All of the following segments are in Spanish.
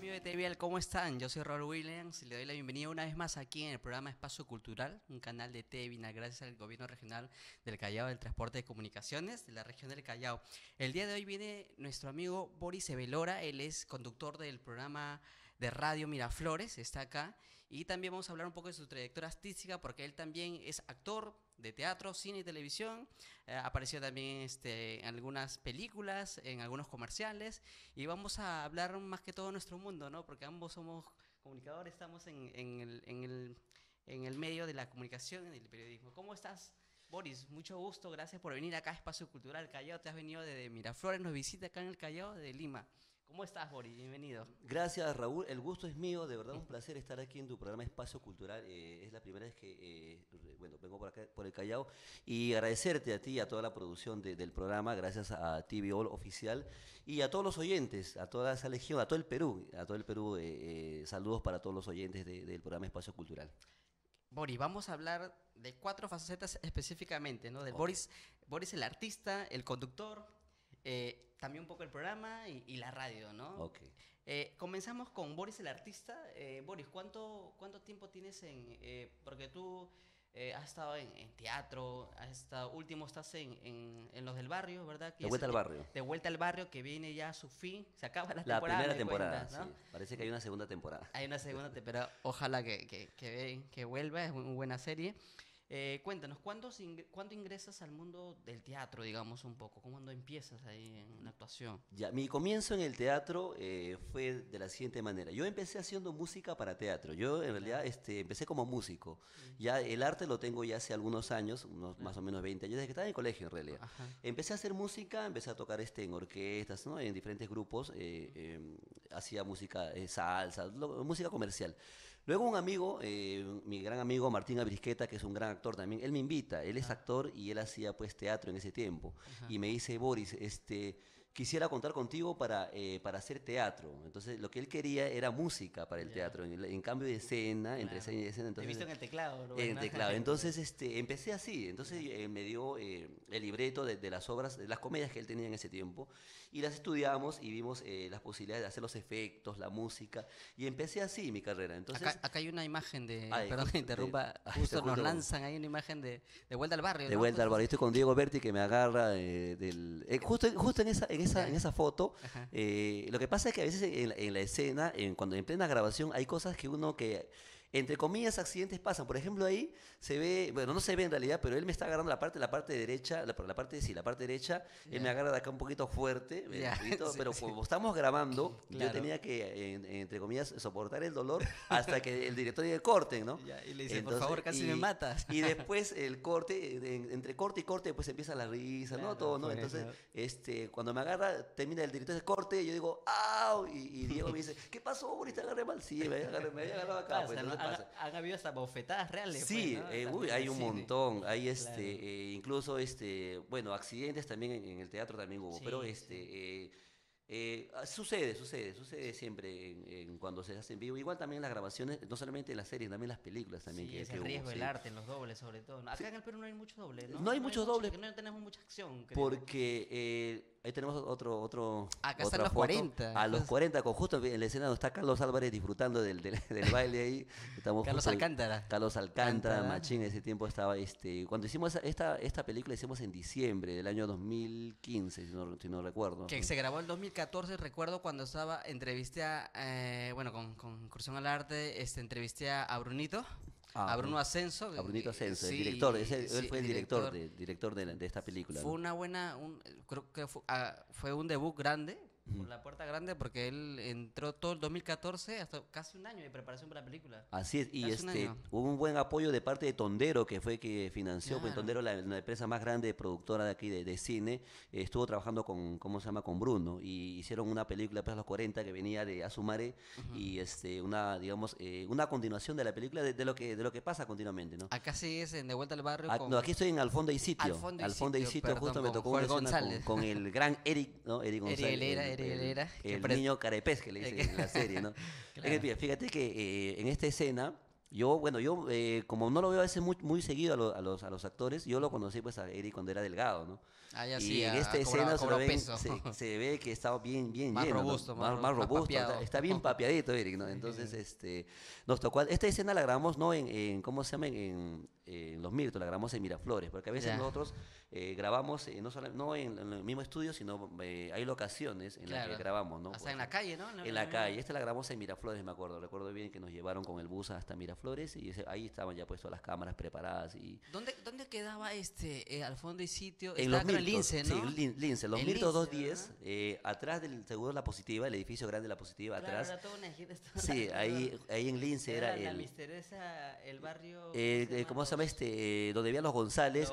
amigos de TVL, ¿cómo están? Yo soy Raúl Williams y le doy la bienvenida una vez más aquí en el programa Espacio Cultural, un canal de Tevina, gracias al gobierno regional del Callao del Transporte de Comunicaciones de la región del Callao. El día de hoy viene nuestro amigo Boris Evelora, él es conductor del programa de Radio Miraflores, está acá, y también vamos a hablar un poco de su trayectoria artística porque él también es actor, de teatro, cine y televisión. Eh, apareció también este, en algunas películas, en algunos comerciales. Y vamos a hablar más que todo nuestro mundo, ¿no? Porque ambos somos comunicadores, estamos en, en, el, en, el, en el medio de la comunicación, en el periodismo. ¿Cómo estás? Boris, mucho gusto, gracias por venir acá a Espacio Cultural Callao. Te has venido desde Miraflores, nos visita acá en el Callao de Lima. ¿Cómo estás, Boris? Bienvenido. Gracias, Raúl. El gusto es mío. De verdad, un placer estar aquí en tu programa Espacio Cultural. Eh, es la primera vez que, eh, bueno, vengo por acá, por el Callao. Y agradecerte a ti y a toda la producción del programa. Gracias a TV Oficial y a todos los oyentes, a toda esa legión, a todo el Perú. A todo el Perú, eh, saludos para todos los oyentes del programa Espacio Cultural. Boris, vamos a hablar de cuatro facetas específicamente, ¿no? Del Boris, Boris el artista, el conductor, eh, también un poco el programa y, la radio, ¿no? Ok. Eh, comenzamos con Boris el artista. Eh, Boris, ¿cuánto, ¿cuánto tiempo tienes en...? porque tú has estado en, teatro, has estado, último estás en, en, Los del Barrio, ¿verdad? de vuelta al barrio. De vuelta al barrio que viene ya a su fin, se acaba la, temporada. La primera temporada, sí. Parece que hay una segunda temporada. Hay una segunda temporada, ojalá que, que, que, que vuelva, es una buena serie. Eh, cuéntanos, ¿cuándo, ingresas al mundo del teatro, digamos, un poco? ¿Cuándo empiezas ahí en la actuación? Ya, mi comienzo en el teatro eh, fue de la siguiente manera. Yo empecé haciendo música para teatro. Yo, en realidad, este, empecé como músico. Ya el arte lo tengo ya hace algunos años, unos más o menos 20 años, desde que estaba en el colegio, en realidad. Empecé a hacer música, empecé a tocar este, en orquestas, ¿no? en diferentes grupos. Eh, em, hacía música salsa, música comercial. Luego un amigo, eh, mi gran amigo Martín Abrisqueta, que es un gran actor también, él me invita, él es actor y él hacía pues teatro en ese tiempo. Y me dice, Boris, este, quisiera contar contigo para, eh, para hacer teatro. Entonces, lo que él quería era música para el teatro, en, cambio de escena, entre escena y escena. Entonces, he visto en el teclado. en el teclado. Entonces, este, empecé así. Entonces, eh, me dio eh, el libreto de, las obras, de las comedias que él tenía en ese tiempo, y las estudiamos y vimos las posibilidades de hacer los efectos, la música, y empecé así mi carrera. Entonces, acá, hay una imagen de... Ah, perdón que interrumpa, justo nos lanzan ahí una imagen de, de Vuelta al Barrio. De Vuelta al Barrio. Estoy con Diego Berti que me agarra del... justo, justo en esa... En en esa, foto, eh, lo que pasa es que a veces en, la escena, en, cuando en plena grabación, hay cosas que uno que entre comillas, accidentes pasan. Por ejemplo, ahí se ve, bueno, no se ve en realidad, pero él me está agarrando la parte, la parte derecha, la, la parte, sí, la parte derecha, él me agarra de acá un poquito fuerte, eh, pero como estamos grabando, yo tenía que, entre comillas, soportar el dolor hasta que el director le corte, ¿no? y le dice, por favor, casi me matas. y después el corte, entre corte y corte, pues empieza la risa, ¿no? Todo, Entonces, este, cuando me agarra, termina el director de corte, yo digo, ¡au! Y, Diego me dice, ¿qué pasó? ¿te agarré mal. Sí, me, había agarrado acá. Han, habido hasta bofetadas reales. Pues, sí, eh, hay un montón. Hay este, eh, incluso este, bueno, accidentes también en, el teatro también hubo. pero este, eh, ah, sucede, sucede, sucede siempre cuando se hacen en vivo. Igual también las grabaciones, no solamente en las series, también las películas también. Sí, que, el riesgo del arte, en los dobles sobre todo. Acá en el Perú no hay muchos dobles, ¿no? No hay muchos dobles. no tenemos mucha acción. Porque ahí tenemos otro. otro ah, Acá los 40. A los 40, con justo en la escena donde está Carlos Álvarez disfrutando del, del, baile ahí. Estamos Carlos Alcántara. Carlos Alcántara, Machín, ese tiempo estaba. este Cuando hicimos esta, esta película, hicimos en diciembre del año 2015, si no, si no recuerdo. Que se grabó en 2014, recuerdo cuando estaba, entrevisté a. Eh, bueno, con, con al Arte, este, entrevisté a Brunito. Ah, Ascenso. A ah, Brunito eh, Ascenso, director, él fue el director, director, de, director de, de, esta película. Fue una buena, creo que fue, ah, fue, un debut grande por la puerta grande porque él entró todo el 2014 hasta casi un año de preparación para la película. Así es, y este, hubo un buen apoyo de parte de Tondero, que fue que financió, pues, Tondero, la, empresa más grande productora de aquí de, cine, estuvo trabajando con, ¿cómo se llama?, con Bruno, y hicieron una película, pues, los 40, que venía de Asumare y este, una, digamos, eh, una continuación de la película de, lo que, de lo que pasa continuamente, ¿no? Acá sí es De Vuelta al Barrio. Ah, aquí estoy en Al Fondo y Sitio. Al y, Sitio, justo me tocó con, con, el gran Eric, ¿no? Eric González. El, el niño carepez que le dicen en la serie, ¿no? Fíjate que eh, en esta escena yo, bueno, yo eh, como no lo veo a veces muy, muy seguido a, a, los, a los actores, yo lo conocí pues a Eric cuando era delgado, ¿no? Ah, y en ah, esta escena se, ve que está bien, bien más lleno, más, robusto, está, bien papiadito Eric, ¿no? Entonces, este, nos tocó, esta escena la grabamos, ¿no? En, en ¿cómo se llama? En, Los Mirtos, la grabamos en Miraflores, porque a veces nosotros eh, grabamos, eh, no, en, el mismo estudio, sino hay locaciones en las que grabamos, ¿no? Hasta en la calle, ¿no? en la calle, esta la grabamos en Miraflores, me acuerdo, recuerdo bien que nos llevaron con el bus hasta Miraflores flores y ahí estaban ya puestas las cámaras preparadas. y ¿Dónde, quedaba este, eh, al fondo y sitio? En los Lince, ¿no? Sí, Lince, los En Mirtos eh, atrás del Seguro La Positiva, el edificio grande de La Positiva, atrás. Sí, ahí, ahí en Lince era, el... el barrio... Eh, ¿Cómo se llama este? donde vivían los González,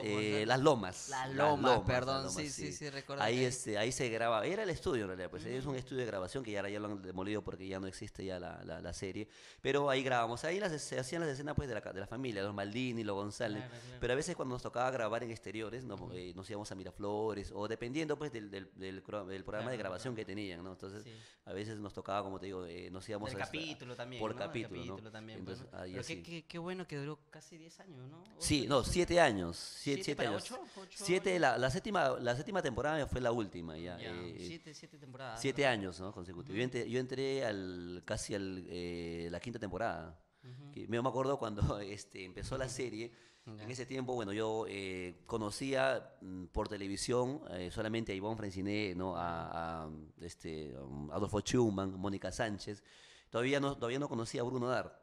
las Lomas. Las Lomas, perdón, sí, sí, sí, recuerdo Ahí, este, ahí se grababa, era el estudio en realidad, pues es un estudio de grabación que ya, ahora ya lo han demolido porque ya no existe ya la, serie, pero ahí grabamos, ahí las, se hacían las escenas pues, de, la, de la familia, los Maldini, los González. Pero a veces cuando nos tocaba grabar en exteriores, nos, eh, nos íbamos a Miraflores, o dependiendo pues del, del, del, programa de grabación que tenían, ¿no? Entonces, a veces nos tocaba, como te digo, eh, nos íbamos el a... capítulo también, Por ¿no? capítulo, capítulo también. Pero Qué, bueno que duró casi 10 años, ¿no? Sí, no, 7 años. 7 siete, siete años. 7, la, la, séptima, la séptima temporada fue la última ya. 7 eh, siete, temporadas. 7 años, ¿no? Consecutivos. yo, entré, yo entré al casi al, eh, la quinta temporada yo me acuerdo cuando este, empezó la serie, en ese tiempo, bueno, yo eh, conocía mm, por televisión eh, solamente a Ivonne Franciné, ¿no? a, este, um, Adolfo Schumann, Mónica Sánchez. Todavía no, todavía no conocía a Bruno Dar.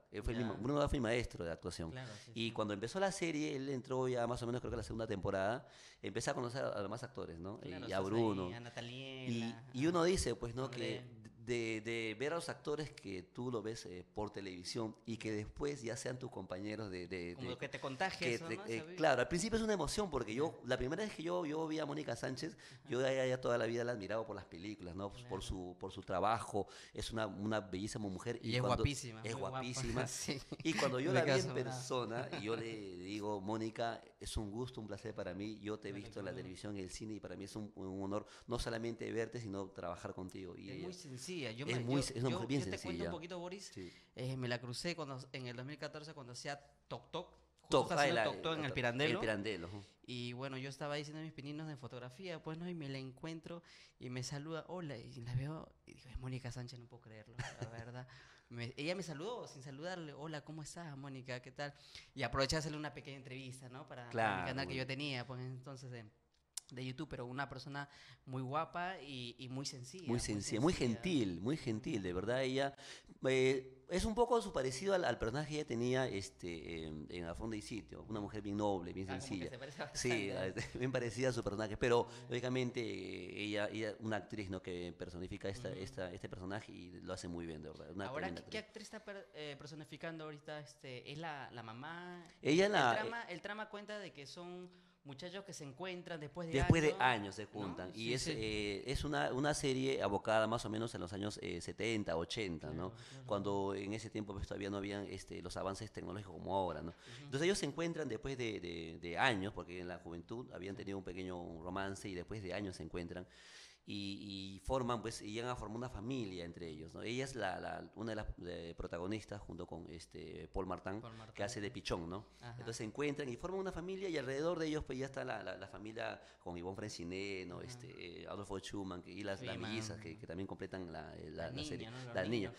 Bruno Dar fue mi maestro de actuación. y cuando empezó la serie, él entró ya más o menos creo que la segunda temporada, empecé a conocer a, los demás actores, ¿no? y a Bruno. y a Y, uno dice, pues, ¿no? Que de, ver a los actores que tú lo ves eh, por televisión y que después ya sean tus compañeros de... de Como que te contagias. Eh, claro, al principio es una emoción porque yo, la primera vez que yo, yo vi a Mónica Sánchez, yo ya, toda la vida la he admirado por las películas, ¿no? Por, su, por su trabajo, es una, bellísima mujer. Y, es guapísima. Es guapísima. Y cuando yo la vi en persona, y yo le digo, Mónica, es un gusto, un placer para mí, yo te he visto en la televisión, en el cine, y para mí es un, honor no solamente verte, sino trabajar contigo. Y es muy sencillo yo es, muy, te cuento un poquito, Boris. Eh, me la crucé cuando, en el 2014 cuando hacía Tok Tok, Toc, el, toc, en el Pirandelo. Y bueno, yo estaba diciendo mis pininos de fotografía, pues no, y me la encuentro y me saluda, hola, y la veo, y digo, es Mónica Sánchez, no puedo creerlo, la verdad. ella me saludó sin saludarle, hola, ¿cómo estás, Mónica? ¿Qué tal? Y aproveché hacerle una pequeña entrevista, ¿no? Para claro, canal que yo tenía, pues entonces... Em, de YouTube, pero una persona muy guapa y, muy sencilla. Muy sencilla, muy, gentil, muy gentil, de verdad ella... Eh, es un poco su parecido al, personaje que ella tenía este, en, la A Fondo y Sitio, una mujer bien noble, bien ah, sencilla. sí, bien parecida a su personaje, pero lógicamente ella, es una actriz ¿no? que personifica esta, esta, este personaje y lo hace muy bien, de verdad. Ahora, ¿qué, actriz. está eh, personificando ahorita? Este, ¿Es la, la mamá? Ella la... Eh, el trama cuenta de que son muchachos que se encuentran después de después de años se juntan y es, eh, es una, una, serie abocada más o menos en los años 70 eh, 80 no cuando en ese tiempo pues, todavía no habían este, los avances tecnológicos como ahora no entonces ellos se encuentran después de, de, de, años porque en la juventud habían tenido un pequeño romance y después de años se encuentran y, forman, pues, y llegan a formar una familia entre ellos. ¿no? Ella es la, una de las protagonistas junto con este Paul Martin, que hace de pichón, ¿no? Entonces se encuentran y forman una familia y alrededor de ellos pues ya está la, familia con Ivonne Franciné, este, Adolfo Schumann y las mellizas que, también completan la, eh, la, serie. Las niñas.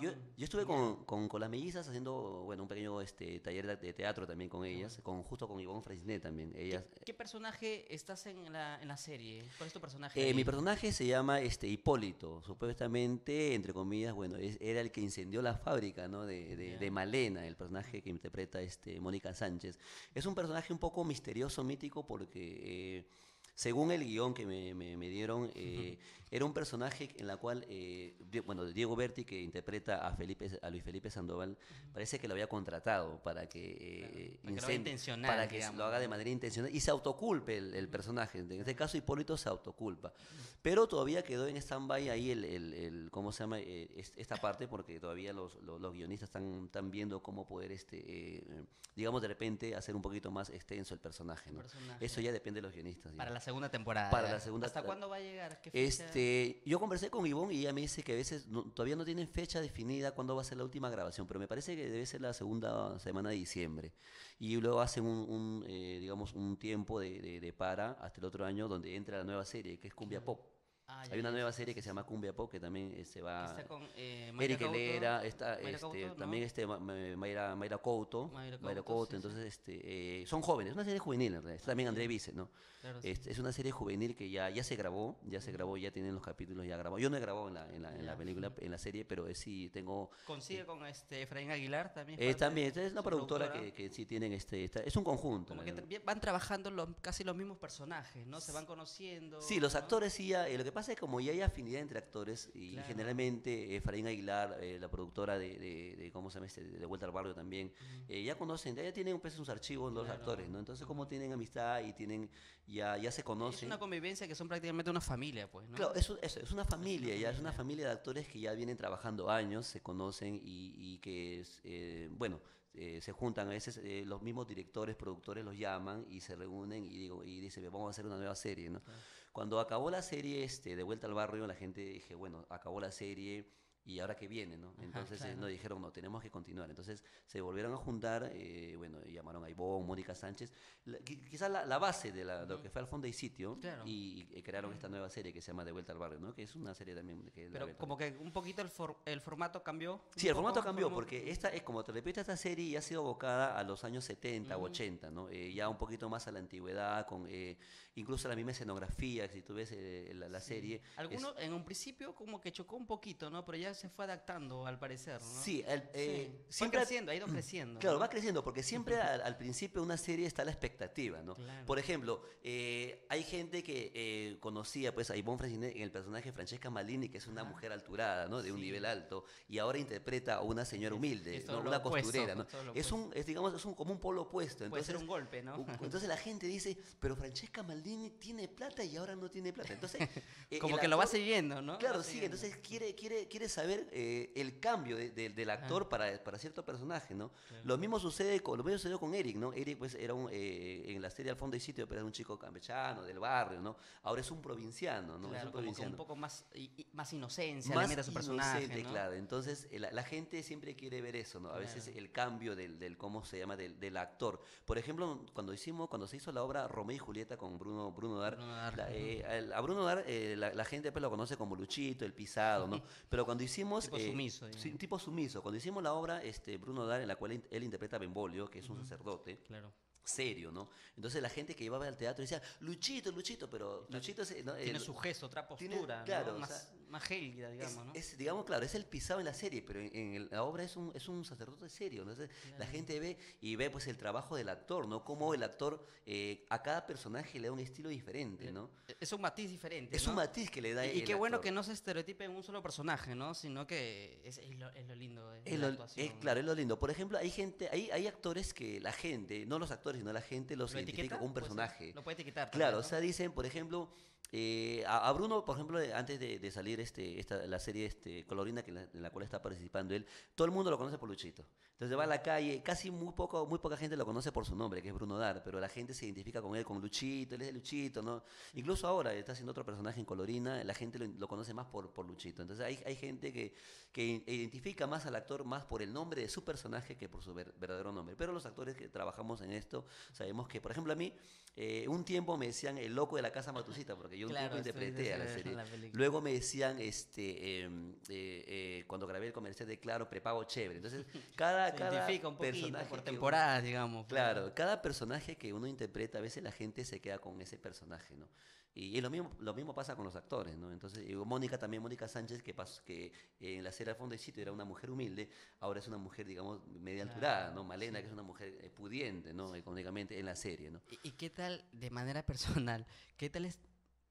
Yo, estuve con, con, las mellizas haciendo, bueno, un pequeño este, taller de teatro también con ellas, con, justo con Ivonne Franciné también. Ellas, ¿Qué, personaje estás en la, en la serie? ¿Cuál es tu personaje? Eh, mi personaje se llama este, Hipólito, supuestamente, entre comillas, bueno, era el que incendió la fábrica ¿no? de, Malena, el personaje que interpreta este, Mónica Sánchez. Es un personaje un poco misterioso, mítico, porque... Eh, según el guión que me, dieron, eh, era un personaje en la cual, eh, bueno, Diego Berti, que interpreta a, Felipe, a Luis Felipe Sandoval, parece que lo había contratado para que, eh, para, que lo, haga de manera intencional y se autoculpe el, personaje. En este caso, Hipólito se autoculpa. Pero todavía quedó en stand-by ahí el, ¿cómo se llama? esta parte, porque todavía los, guionistas están, viendo cómo poder, este, digamos, de repente hacer un poquito más extenso el personaje. Eso ya depende de los guionistas. Para temporada. Para la segunda ¿Hasta cuándo va a llegar? Este, yo conversé con Ivonne y ella me dice que a veces todavía no tienen fecha definida cuándo va a ser la última grabación, pero me parece que debe ser la segunda semana de diciembre. Y luego hacen un, eh, digamos, un tiempo de, de, para hasta el otro año donde entra la nueva serie, que es Cumbia Pop. Ah, Hay una nueva serie que se llama Cumbia Pop, que también se este, va... Está con eh, este, también este, eh, Mayra, Mayra Couto. Mayra Couto, entonces este, eh, son jóvenes, es una serie juvenil también André Vice, ¿no? Este, es, una serie juvenil que ya, ya se grabó, ya se grabó, ya tienen los capítulos ya grabó Yo no he grabado en la, en la, película, en la serie, pero sí tengo... Consigue eh, con este Efraín Aguilar también. Es también, es una productora, Que, que, sí tienen este... es un conjunto. Como que van trabajando los, casi los mismos personajes, ¿no? Se van conociendo. Sí, los actores sí lo que pasa pasa como ya hay afinidad entre actores, y generalmente eh, Efraín Aguilar, eh, la productora de, de, ¿cómo se llama este? De Vuelta al Barrio también, eh, ya conocen, ya, tienen un peso sus archivos los actores, ¿no? Entonces, como tienen amistad y tienen, ya, ya se conocen. Es una convivencia que son prácticamente una familia, pues, ¿no? Claro, eso, es una familia, es una ya familia. es una familia de actores que ya vienen trabajando años, se conocen y, que, es, bueno, eh, se juntan, a veces eh, los mismos directores, productores los llaman y se reúnen y, y dicen, vamos a hacer una nueva serie. ¿no? Cuando acabó la serie este, de Vuelta al Barrio, la gente dije, bueno, acabó la serie, y ahora que viene, ¿no? Entonces eh, nos dijeron, no, tenemos que continuar. Entonces se volvieron a juntar, eh, bueno, llamaron a Ivonne, Mónica Sánchez, quizás la, base de, lo que fue el fondo y sitio, y, crearon esta nueva serie que se llama De Vuelta al Barrio, ¿no? Que es una serie también Pero como que un poquito el, formato cambió. Sí, el formato cambió, porque esta es, como te repito, esta serie ya ha sido abocada a los años 70 o 80, ¿no? Eh, ya un poquito más a la antigüedad, con incluso la misma escenografía, si tú ves la, serie. Algunos en un principio como que chocó un poquito, ¿no? Pero ya se fue adaptando, al parecer, ¿no? Sí, eh, siempre va creciendo, ha ido creciendo. Claro, va creciendo, porque siempre al, principio una serie está la expectativa, ¿no? Por ejemplo, eh, hay gente que eh, conocía pues, a Ivonne Francine en el personaje de Francesca Malini, que es una mujer alturada, ¿no? De un nivel alto, y ahora interpreta a una señora humilde, una costurera, Es un, digamos, es como un polo opuesto. Entonces, Puede ser un golpe, ¿no? entonces la gente dice, pero Francesca Maldini tiene plata y ahora no tiene plata. Entonces, como que lo va siguiendo, ¿no? Claro, sí, entonces quiere, quiere, quiere saber ver eh, el cambio del actor para, para cierto personaje, ¿no? Lo mismo sucede con, lo mismo sucedió con Eric, ¿no? Eric pues era un, eh, en la serie Al fondo y sitio, pero era un chico campechano, del barrio, ¿no? Ahora es un provinciano, ¿no? es un provinciano. un poco más, más inocencia, su personaje. Entonces la, gente siempre quiere ver eso, ¿no? A veces el cambio del, cómo se llama, del, actor. Por ejemplo, cuando hicimos, cuando se hizo la obra Romeo y Julieta con Bruno, Bruno Dar, eh, a Bruno Dar la, la, gente pues lo conoce como Luchito, el pisado, ¿no? pero cuando hicimos... Tipo eh, sumiso. tipo sumiso. Cuando hicimos la obra, este, Bruno Dar, en la cual él interpreta a Benvolio, que es un sacerdote. Claro serio, ¿no? Entonces la gente que iba al teatro decía, Luchito, Luchito, pero Luchito es, tiene su gesto, otra postura, más, digamos, ¿no? digamos, claro, es el pisado en la serie, pero en, la obra es un, es un sacerdote serio, la gente ve y ve pues el trabajo del actor, ¿no? Cómo el actor eh, a cada personaje le da un estilo diferente, ¿no? Eh, es un matiz diferente. Es un matiz que le da. Y, qué bueno que no se estereotipe en un solo personaje, ¿no? Sino que es, es lo, lindo. Es, la actuación, claro, es lo lindo. Por ejemplo, hay gente, hay, hay actores que la gente, no los actores sino la gente los ¿Lo identifica como un personaje. lo puede etiquetar. Claro, o sea, dicen, por ejemplo, eh, a, Bruno, por ejemplo, eh, antes de, salir este, esta, la serie este, Colorina, que en la cual está participando él, todo el mundo lo conoce por Luchito. Entonces va a la calle, casi muy, poco, muy poca gente lo conoce por su nombre, que es Bruno Dar, pero la gente se identifica con él, con Luchito, él es de Luchito, ¿no? Incluso ahora está haciendo otro personaje en Colorina, la gente lo, conoce más por, por Luchito. Entonces hay, hay gente que, identifica más al actor más por el nombre de su personaje que por su verdadero nombre. Pero los actores que trabajamos en esto sabemos que, por ejemplo, a mí, eh, un tiempo me decían el loco de la casa matucita, porque yo interpreté a la serie. Luego me decían, este, em, eh, eh, cuando grabé el comercial de Claro, prepago chévere. Entonces, cada, personaje. Por temporada, digamos. Claro, cada personaje que uno interpreta, a veces la gente se queda con ese personaje, ¿no? Y, lo, mismo, lo mismo pasa con los actores, ¿no? Entonces, Mónica también, Mónica Sánchez, que, que en la serie de fondo y sitio era una mujer humilde, ahora es una mujer, digamos, media alturada, ¿no? Malena, que es una mujer eh, pudiente, ¿no? Económicamente en la serie, ¿no? ¿Y, qué tal, de manera personal, qué tal es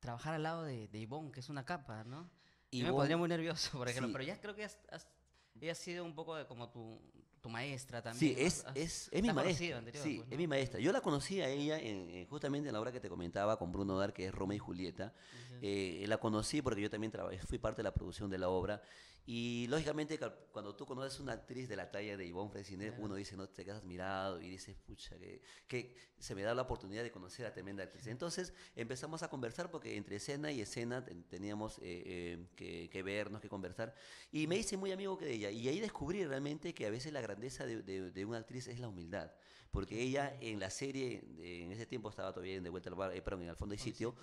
trabajar al lado de, de Ivonne, que es una capa, ¿no? Y me pondría muy nervioso, por ejemplo, pero ya creo que has, ella ha sido un poco de como tu tu maestra también. Sí, es, es, es mi maestra. sí, pues, es mi maestra. Yo la conocí a ella en, justamente en la obra que te comentaba con Bruno Dar, que es Romeo y Julieta. Eh, la conocí porque yo también trabajé, fui parte de la producción de la obra y lógicamente cuando tú conoces una actriz de la talla de Ivonne Fresinet, uno dice, no te quedas admirado y dice pucha, que, se me da la oportunidad de conocer a tremenda actriz. Entonces empezamos a conversar porque entre escena y escena teníamos eh, eh, que, vernos, que conversar. Y me hice muy amigo de ella. Y ahí descubrí realmente que a veces la grandeza de una actriz es la humildad porque ella en la serie, en ese tiempo estaba todavía en De Vuelta al Bar, eh, en Al Fondo y oh, Sitio,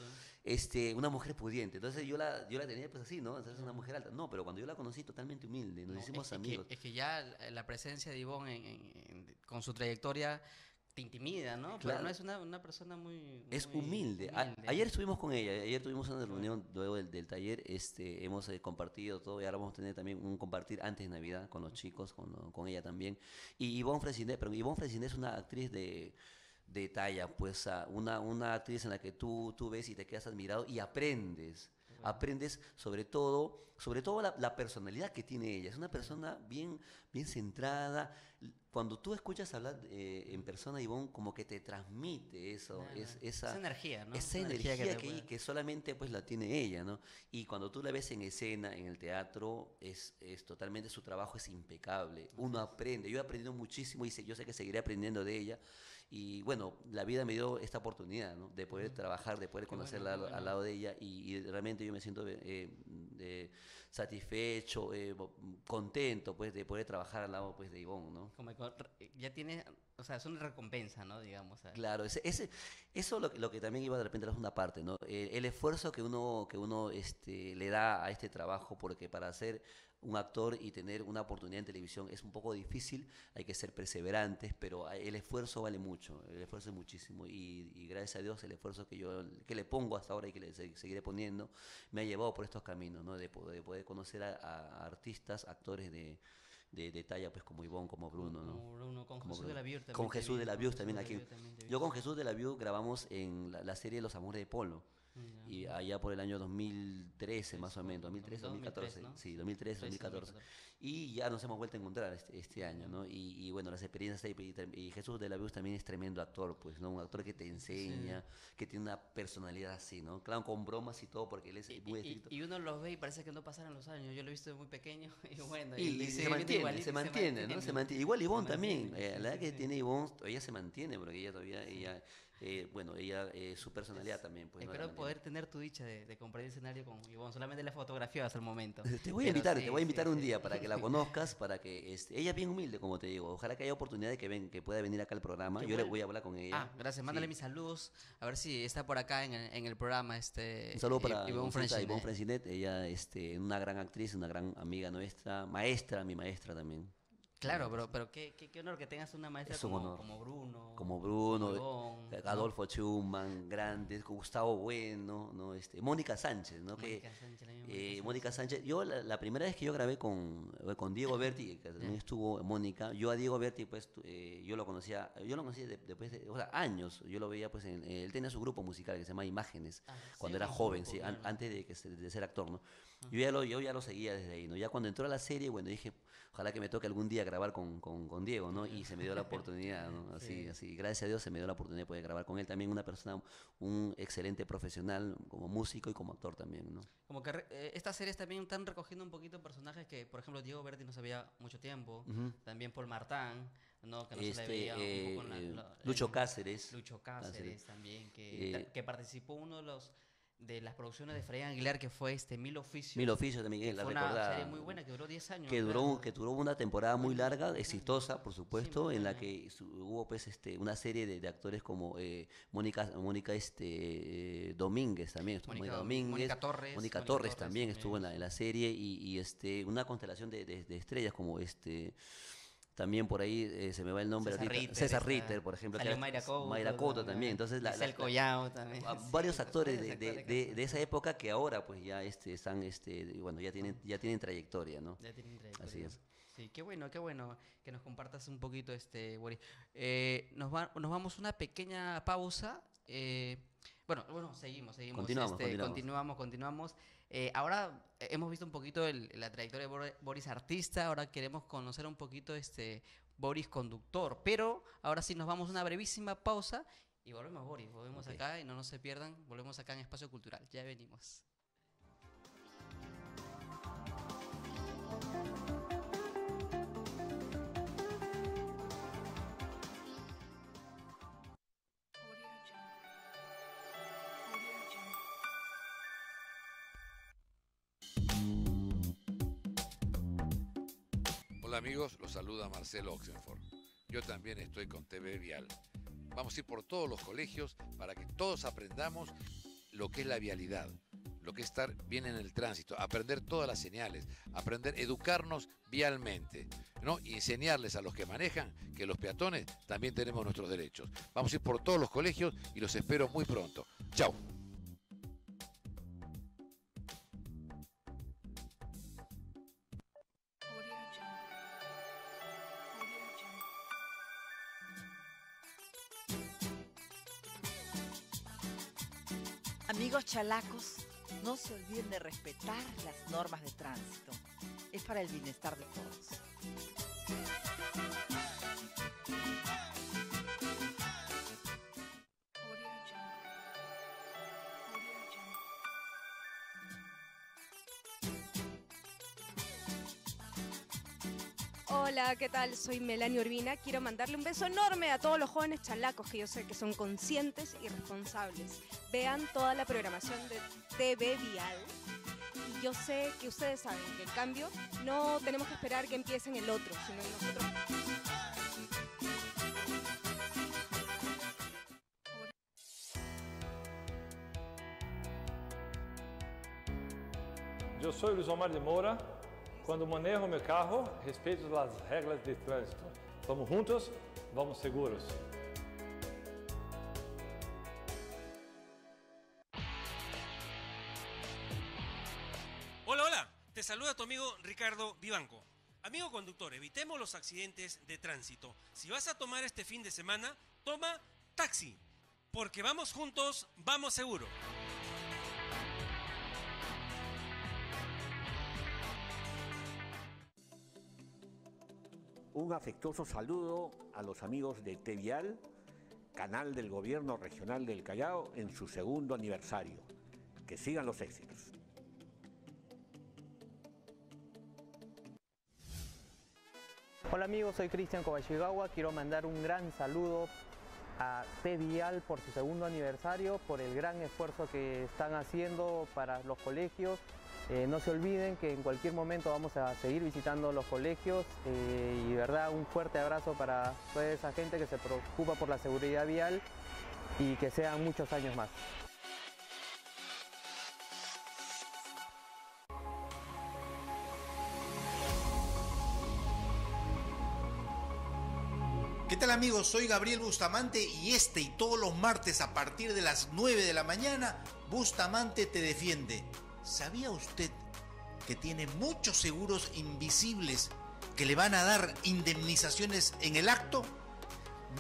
este, una mujer pudiente. Entonces yo la, yo la tenía pues así, ¿no? Entonces una mujer alta. No, pero cuando yo la conocí totalmente humilde, nos hicimos amigos. es que ya la presencia de Ivonne con su trayectoria te intimida, ¿no? Pero no es una, una persona muy... Es humilde. ayer estuvimos con ella, ayer tuvimos una reunión luego del, del taller, este, hemos eh, compartido todo y ahora vamos a tener también un compartir antes de Navidad con los chicos, con, ella también. Y Ivonne Fresiné, pero Ivonne Fresiné es una actriz de de talla, pues una, una actriz en la que tú, tú ves y te quedas admirado y aprendes aprendes sobre todo, sobre todo la, personalidad que tiene ella. Es una persona bien, bien centrada. Cuando tú escuchas hablar eh, en persona, Ivonne, como que te transmite eso, es, esa, energía, ¿no? Esa energía, que, que, solamente pues la tiene ella, ¿no? Y cuando tú la ves en escena, en el teatro, es, totalmente su trabajo es impecable. Uno aprende. Yo he aprendido muchísimo y sé, yo sé que seguiré aprendiendo de ella. Y bueno, la vida me dio esta oportunidad de poder trabajar, de poder conocerla al, lado de ella y, realmente yo me siento eh, satisfecho, eh, contento pues, de poder trabajar al lado pues, de Ivonne. ¿no? Eh, ya tiene, o sea, es una recompensa, ¿no? Digamos. Claro, ese, eso lo, que también iba de repente a la parte, ¿no? El, esfuerzo que uno, que uno este, le da a este trabajo, porque para hacer un actor y tener una oportunidad en televisión es un poco difícil, hay que ser perseverantes, pero el esfuerzo vale mucho, el esfuerzo es muchísimo y, gracias a Dios el esfuerzo que yo que le pongo hasta ahora y que le seguiré poniendo me ha llevado por estos caminos, ¿no? de, poder, conocer a, artistas, actores de, de, talla, pues como Ivonne, como Bruno, ¿no? con Jesús de la View también. aquí. Yo con Jesús de la View grabamos en la, serie Los Amores de Polo. Y allá por el año 2013, más o menos, 2013, 2014. Sí, 2013, 2014. Y ya nos hemos vuelto a encontrar este, este año, ¿no? Y, bueno, las experiencias ahí. Y, Jesús de la Cruz también es tremendo actor, pues, ¿no? Un actor que te enseña, que tiene una personalidad así, ¿no? Claro, con bromas y todo, porque él es y, muy Y, uno los ve y parece que no pasaron los años. Yo lo he visto muy pequeño y bueno. Y, se, mantiene, igual, se, mantiene, ¿no? Igual Ivonne también. Eh, la verdad que tiene Ivonne, ella se mantiene, porque ella todavía. Ella, eh, bueno, ella, eh, su personalidad también. Pues, espero poder tener tu dicha de, de el escenario con Ivonne, solamente la fotografía hasta el momento. te voy a invitar, te voy a invitar un día para que la conozcas, para que, este, ella es bien humilde, como te digo, ojalá que haya oportunidad de que, pueda venir acá al programa, yo le voy a hablar con ella. Ah, gracias, mándale mis saludos, a ver si está por acá en el, programa. Este, un saludo para Ivonne Francinet. ella es este, una gran actriz, una gran amiga nuestra, maestra, mi maestra también. Claro, pero pero qué, qué, honor que tengas una maestra como, como, Bruno. Como Bruno, eh, Adolfo Chuman, Schumann, grandes, Gustavo Bueno, ¿no? este, Mónica Sánchez, ¿no? Mónica, eh, Sánchez, Mónica Sánchez. Yo la, primera vez que yo grabé con, eh, con Diego Berti, que también estuvo Mónica, yo a Diego Berti, pues, yo lo conocía, yo lo conocí después de, o sea, años, yo lo veía, pues, en, él tenía su grupo musical que se llama Imágenes, ah, cuando era joven, sí, antes de, que, de ser actor, ¿no? Yo ya, lo, yo ya lo seguía desde ahí, ¿no? Ya cuando entró a la serie, bueno, dije, ojalá que me toque algún día grabar con, con, Diego, ¿no? Y se me dio la oportunidad, ¿no? Así, así, gracias a Dios se me dio la oportunidad de poder grabar con él. También una persona, un excelente profesional como músico y como actor también, ¿no? Como que eh, estas series también están recogiendo un poquito personajes que, por ejemplo, Diego Verdi no sabía mucho tiempo, también Paul Martán, ¿no? Que no Lucho Cáceres. Lucho Cáceres, también, eh, que participó uno de los de las producciones de Fray Aguilar, que fue este Mil Oficios. Mil Oficios de Miguel, la que duró 10 años. Que duró, una temporada muy larga, exitosa, por supuesto, en la que hubo pues este una serie de, actores como eh, Mónica Mónica este eh, Domínguez también, Mónica, Torres, Mónica Torres, también, estuvo en la, en la serie y, este una constelación de estrellas como este también por ahí eh, se me va el nombre. César Ritter. César Ritter, por ejemplo. Salió Mayra Mayra también. Entonces, la, también. Varios actores de, de, de, esa época que ahora pues ya este, están, este, bueno, ya tienen, ya tienen trayectoria, ¿no? Ya tienen trayectoria. Así es. Sí, qué bueno, qué bueno que nos compartas un poquito, este, Eh, nos, va, nos vamos una pequeña pausa. Eh, bueno, bueno, seguimos, seguimos. este, continuamos, continuamos. Eh, ahora eh, hemos visto un poquito la trayectoria de Boris artista, ahora queremos conocer un poquito este Boris conductor, pero ahora sí nos vamos a una brevísima pausa y volvemos Boris, volvemos acá y no nos se pierdan, volvemos acá en Espacio Cultural, ya venimos. amigos, los saluda Marcelo Oxenford. Yo también estoy con TV Vial. Vamos a ir por todos los colegios para que todos aprendamos lo que es la vialidad, lo que es estar bien en el tránsito, aprender todas las señales, aprender, educarnos vialmente, ¿no? enseñarles a los que manejan que los peatones también tenemos nuestros derechos. Vamos a ir por todos los colegios y los espero muy pronto. Chao. chalacos, no se olviden de respetar las normas de tránsito. Es para el bienestar de todos. Hola, ¿qué tal? Soy Melanie Urbina. Quiero mandarle un beso enorme a todos los jóvenes chalacos que yo sé que son conscientes y responsables vean toda la programación de TV Vial. yo sé que ustedes saben que el cambio no tenemos que esperar que empiece en el otro, sino en nosotros. Yo soy Luis Omar de Mora. Cuando manejo mi carro, respeto las reglas de tránsito. Vamos juntos, vamos seguros. saluda a tu amigo Ricardo Vivanco. Amigo conductor, evitemos los accidentes de tránsito. Si vas a tomar este fin de semana, toma taxi, porque vamos juntos, vamos seguro. Un afectuoso saludo a los amigos de Tevial, canal del Gobierno Regional del Callao, en su segundo aniversario. Que sigan los éxitos. Hola amigos, soy Cristian Kobachigawa, quiero mandar un gran saludo a T-Vial por su segundo aniversario, por el gran esfuerzo que están haciendo para los colegios. Eh, no se olviden que en cualquier momento vamos a seguir visitando los colegios eh, y verdad un fuerte abrazo para toda esa gente que se preocupa por la seguridad vial y que sean muchos años más. amigos? Soy Gabriel Bustamante y este y todos los martes a partir de las 9 de la mañana, Bustamante te defiende. ¿Sabía usted que tiene muchos seguros invisibles que le van a dar indemnizaciones en el acto?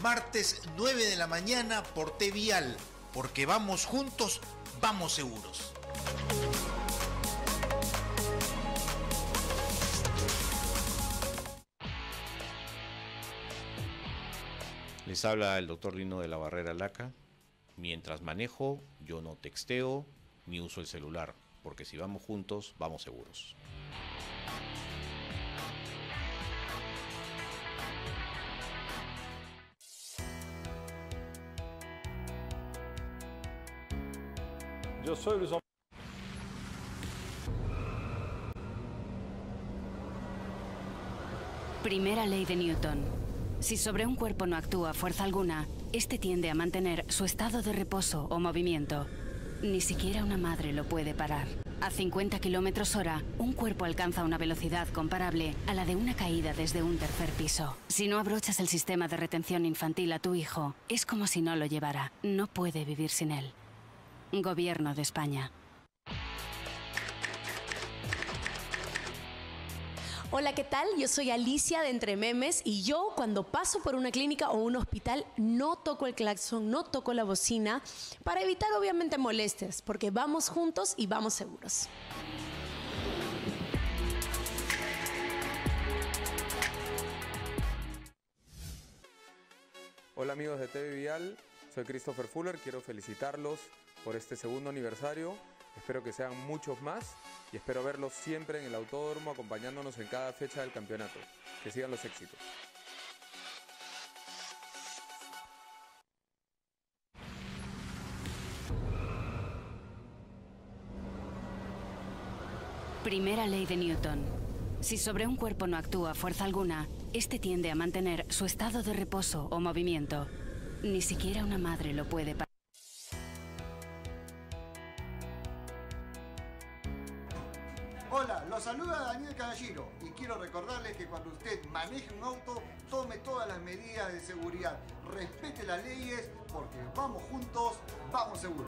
Martes 9 de la mañana por T Vial, porque vamos juntos, vamos seguros. Les habla el doctor Lino de la Barrera Laca. Mientras manejo, yo no texteo ni uso el celular, porque si vamos juntos, vamos seguros. Yo soy Primera ley de Newton. Si sobre un cuerpo no actúa fuerza alguna, este tiende a mantener su estado de reposo o movimiento. Ni siquiera una madre lo puede parar. A 50 kilómetros hora, un cuerpo alcanza una velocidad comparable a la de una caída desde un tercer piso. Si no abrochas el sistema de retención infantil a tu hijo, es como si no lo llevara. No puede vivir sin él. Gobierno de España. Hola, ¿qué tal? Yo soy Alicia de Entre Memes y yo cuando paso por una clínica o un hospital no toco el claxon, no toco la bocina para evitar obviamente molestias, porque vamos juntos y vamos seguros. Hola amigos de TV Vial, soy Christopher Fuller, quiero felicitarlos por este segundo aniversario Espero que sean muchos más y espero verlos siempre en el autódromo acompañándonos en cada fecha del campeonato. Que sigan los éxitos. Primera ley de Newton. Si sobre un cuerpo no actúa fuerza alguna, este tiende a mantener su estado de reposo o movimiento. Ni siquiera una madre lo puede parar. y quiero recordarles que cuando usted maneje un auto, tome todas las medidas de seguridad, respete las leyes porque vamos juntos, vamos seguros.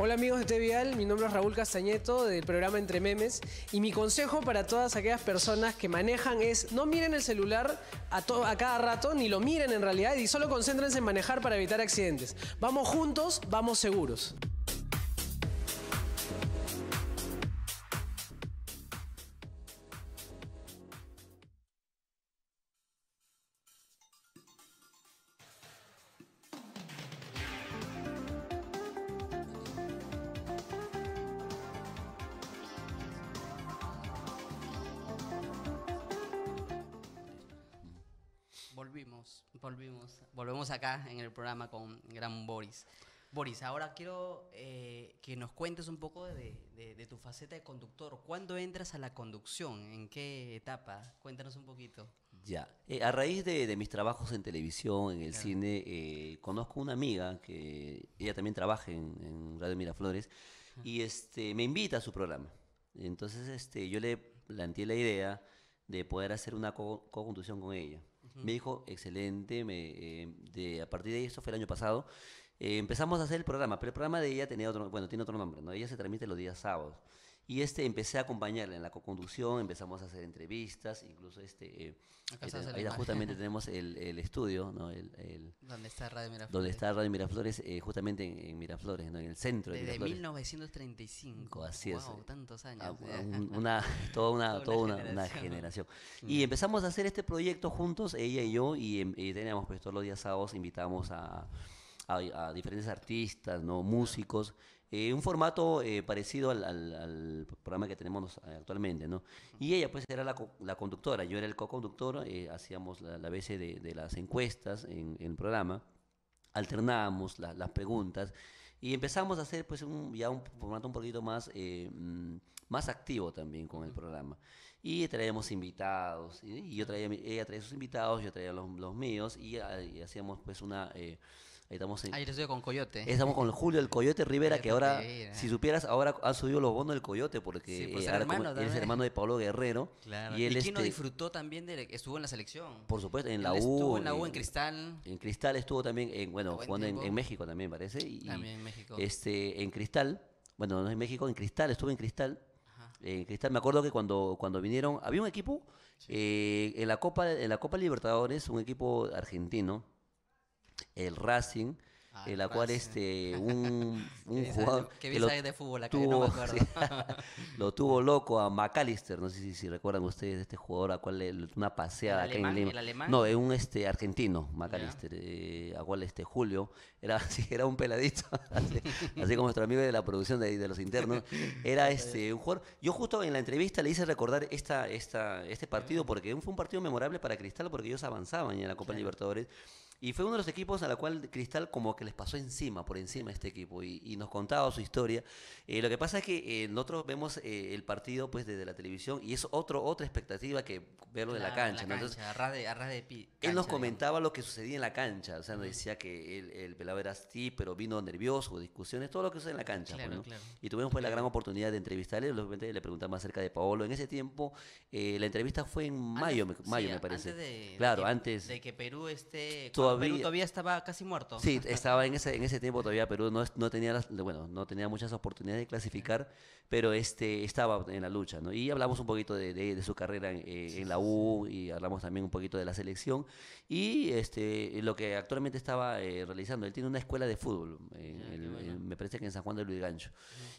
Hola amigos de Tevial, mi nombre es Raúl Castañeto del programa Entre Memes y mi consejo para todas aquellas personas que manejan es no miren el celular a, a cada rato, ni lo miren en realidad y solo concéntrense en manejar para evitar accidentes. Vamos juntos, vamos seguros. con gran Boris. Boris, ahora quiero eh, que nos cuentes un poco de, tu faceta de conductor. ¿Cuándo entras a la conducción? ¿En qué etapa? Cuéntanos un poquito. Ya, eh, a raíz de, mis trabajos en televisión, en el cine, eh, conozco una amiga que ella también trabaja en, Radio Miraflores y este, me invita a su programa. Entonces este, yo le planteé la idea de poder hacer una co-conducción con ella. Me dijo, excelente, eh, de, a partir de ahí, esto fue el año pasado, eh, empezamos a hacer el programa, pero el programa de ella tenía otro, bueno, tiene otro nombre, ¿no? Ella se transmite los días sábados. Y este, empecé a acompañarle en la co-conducción, empezamos a hacer entrevistas, incluso este, eh, eh, ahí justamente tenemos el, estudio, ¿no? El, donde está Radio Miraflores. Donde está Radio Miraflores, eh, justamente en, Miraflores, En el centro de Miraflores. 1935. Así es. tantos años. Ah, una, toda una, toda una, generación. Y mm. empezamos a hacer este proyecto juntos, ella y yo, y, em, teníamos pues todos los días sábados invitamos a, a, diferentes artistas, ¿no? Músicos. Eh, un formato eh, parecido al, programa que tenemos actualmente, ¿no? Y ella pues era la, conductora, yo era el co-conductor, eh, hacíamos la, la veces de, las encuestas en, el programa, alternábamos las preguntas y empezamos a hacer pues un, ya un formato un poquito más, mm, más activo también con el programa. Y traíamos invitados, y, ella traía sus invitados, yo traía los, míos y, ah, y hacíamos pues una Ahí estamos en, Ayer ah, con Coyote. Estamos con Julio, el Coyote Rivera, que ahora, si eh. supieras, ahora han subido los bonos del Coyote, porque pues eh, hermano, es hermano de Pablo Guerrero. Y, él, este, disfrutó también? De, estuvo en la selección. Por supuesto, en la U. Estuvo en la U, en, Cristal. En Cristal estuvo también, en, bueno, en, México también, parece. también en México. Este, en Cristal, bueno, no en México, en Cristal, estuvo en Cristal. En Cristal, me acuerdo que cuando, cuando vinieron, había un equipo eh, en la Copa en la Copa Libertadores, un equipo argentino, el Racing, ah, el en la cual este, un, un jugador... Que, que lo, de fútbol, acá tuvo, lo tuvo loco a McAllister, no sé si, recuerdan ustedes de este jugador, a cual una paseada No, es un este, argentino, McAllister, a eh, cual este, Julio, era, era un peladito, así, como nuestro amigo de la producción de, los internos, era este, un jugador... Yo justo en la entrevista le hice recordar esta, esta, este partido, porque fue un partido memorable para Cristal, porque ellos avanzaban en la Copa Libertadores. Y fue uno de los equipos a la cual Cristal como que les pasó encima, por encima este equipo, y, nos contaba su historia. Eh, lo que pasa es que eh, nosotros vemos eh, el partido pues desde la televisión y es otro, otra expectativa que verlo de la cancha. de, él nos comentaba lo que sucedía en la cancha, o sea, nos decía que el, el era así, pero vino nervioso, discusiones, todo lo que sucede en la cancha. Pues, y tuvimos pues la gran oportunidad de entrevistarle, obviamente le preguntamos acerca de Paolo. En ese tiempo, la entrevista fue en mayo, mayo me parece. claro, antes. De que Perú esté todavía, todavía estaba casi muerto. Sí, estaba en ese, en ese tiempo todavía Perú no, no, tenía bueno, no tenía muchas oportunidades de clasificar, pero este, estaba en la lucha. ¿no? Y hablamos un poquito de, su carrera en, eh, la U y hablamos también un poquito de la selección y este, lo que actualmente estaba eh, realizando. Él tiene una escuela de fútbol, eh, ah, me parece que en San Juan de Luis Gancho.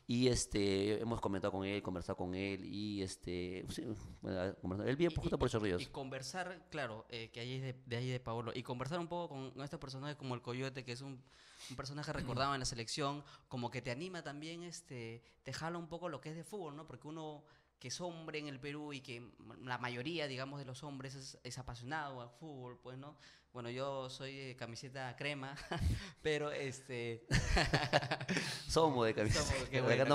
Y este, hemos comentado con él, conversado con él y este, él vive justo por ríos. Y conversar, claro, que ahí de, de ahí de Paolo, y conversar un poco con este personaje como el Coyote, que es un, personaje recordado en la selección, como que te anima también, este, te jala un poco lo que es de fútbol, ¿no? Porque uno que es hombre en el Perú y que la mayoría, digamos, de los hombres es, apasionado al fútbol, pues, ¿no? Bueno, yo soy de camiseta crema, pero este... somos de camiseta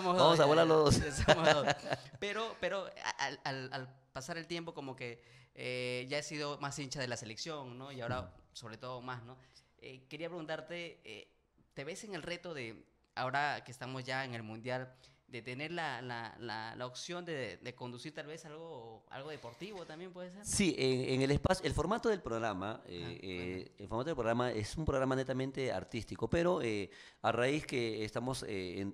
vamos, a volar los dos. Pero, pero al, al, al pasar el tiempo como que eh, ya he sido más hincha de la selección, ¿no? Y ahora sobre todo más, ¿no? Eh, quería preguntarte, eh, ¿te ves en el reto de, ahora que estamos ya en el Mundial, de tener la, la, opción de, conducir tal vez algo, algo deportivo también puede ser. Sí, en, el espacio, el formato del programa, ah, eh, eh, el formato del programa es un programa netamente artístico, pero eh, a raíz que estamos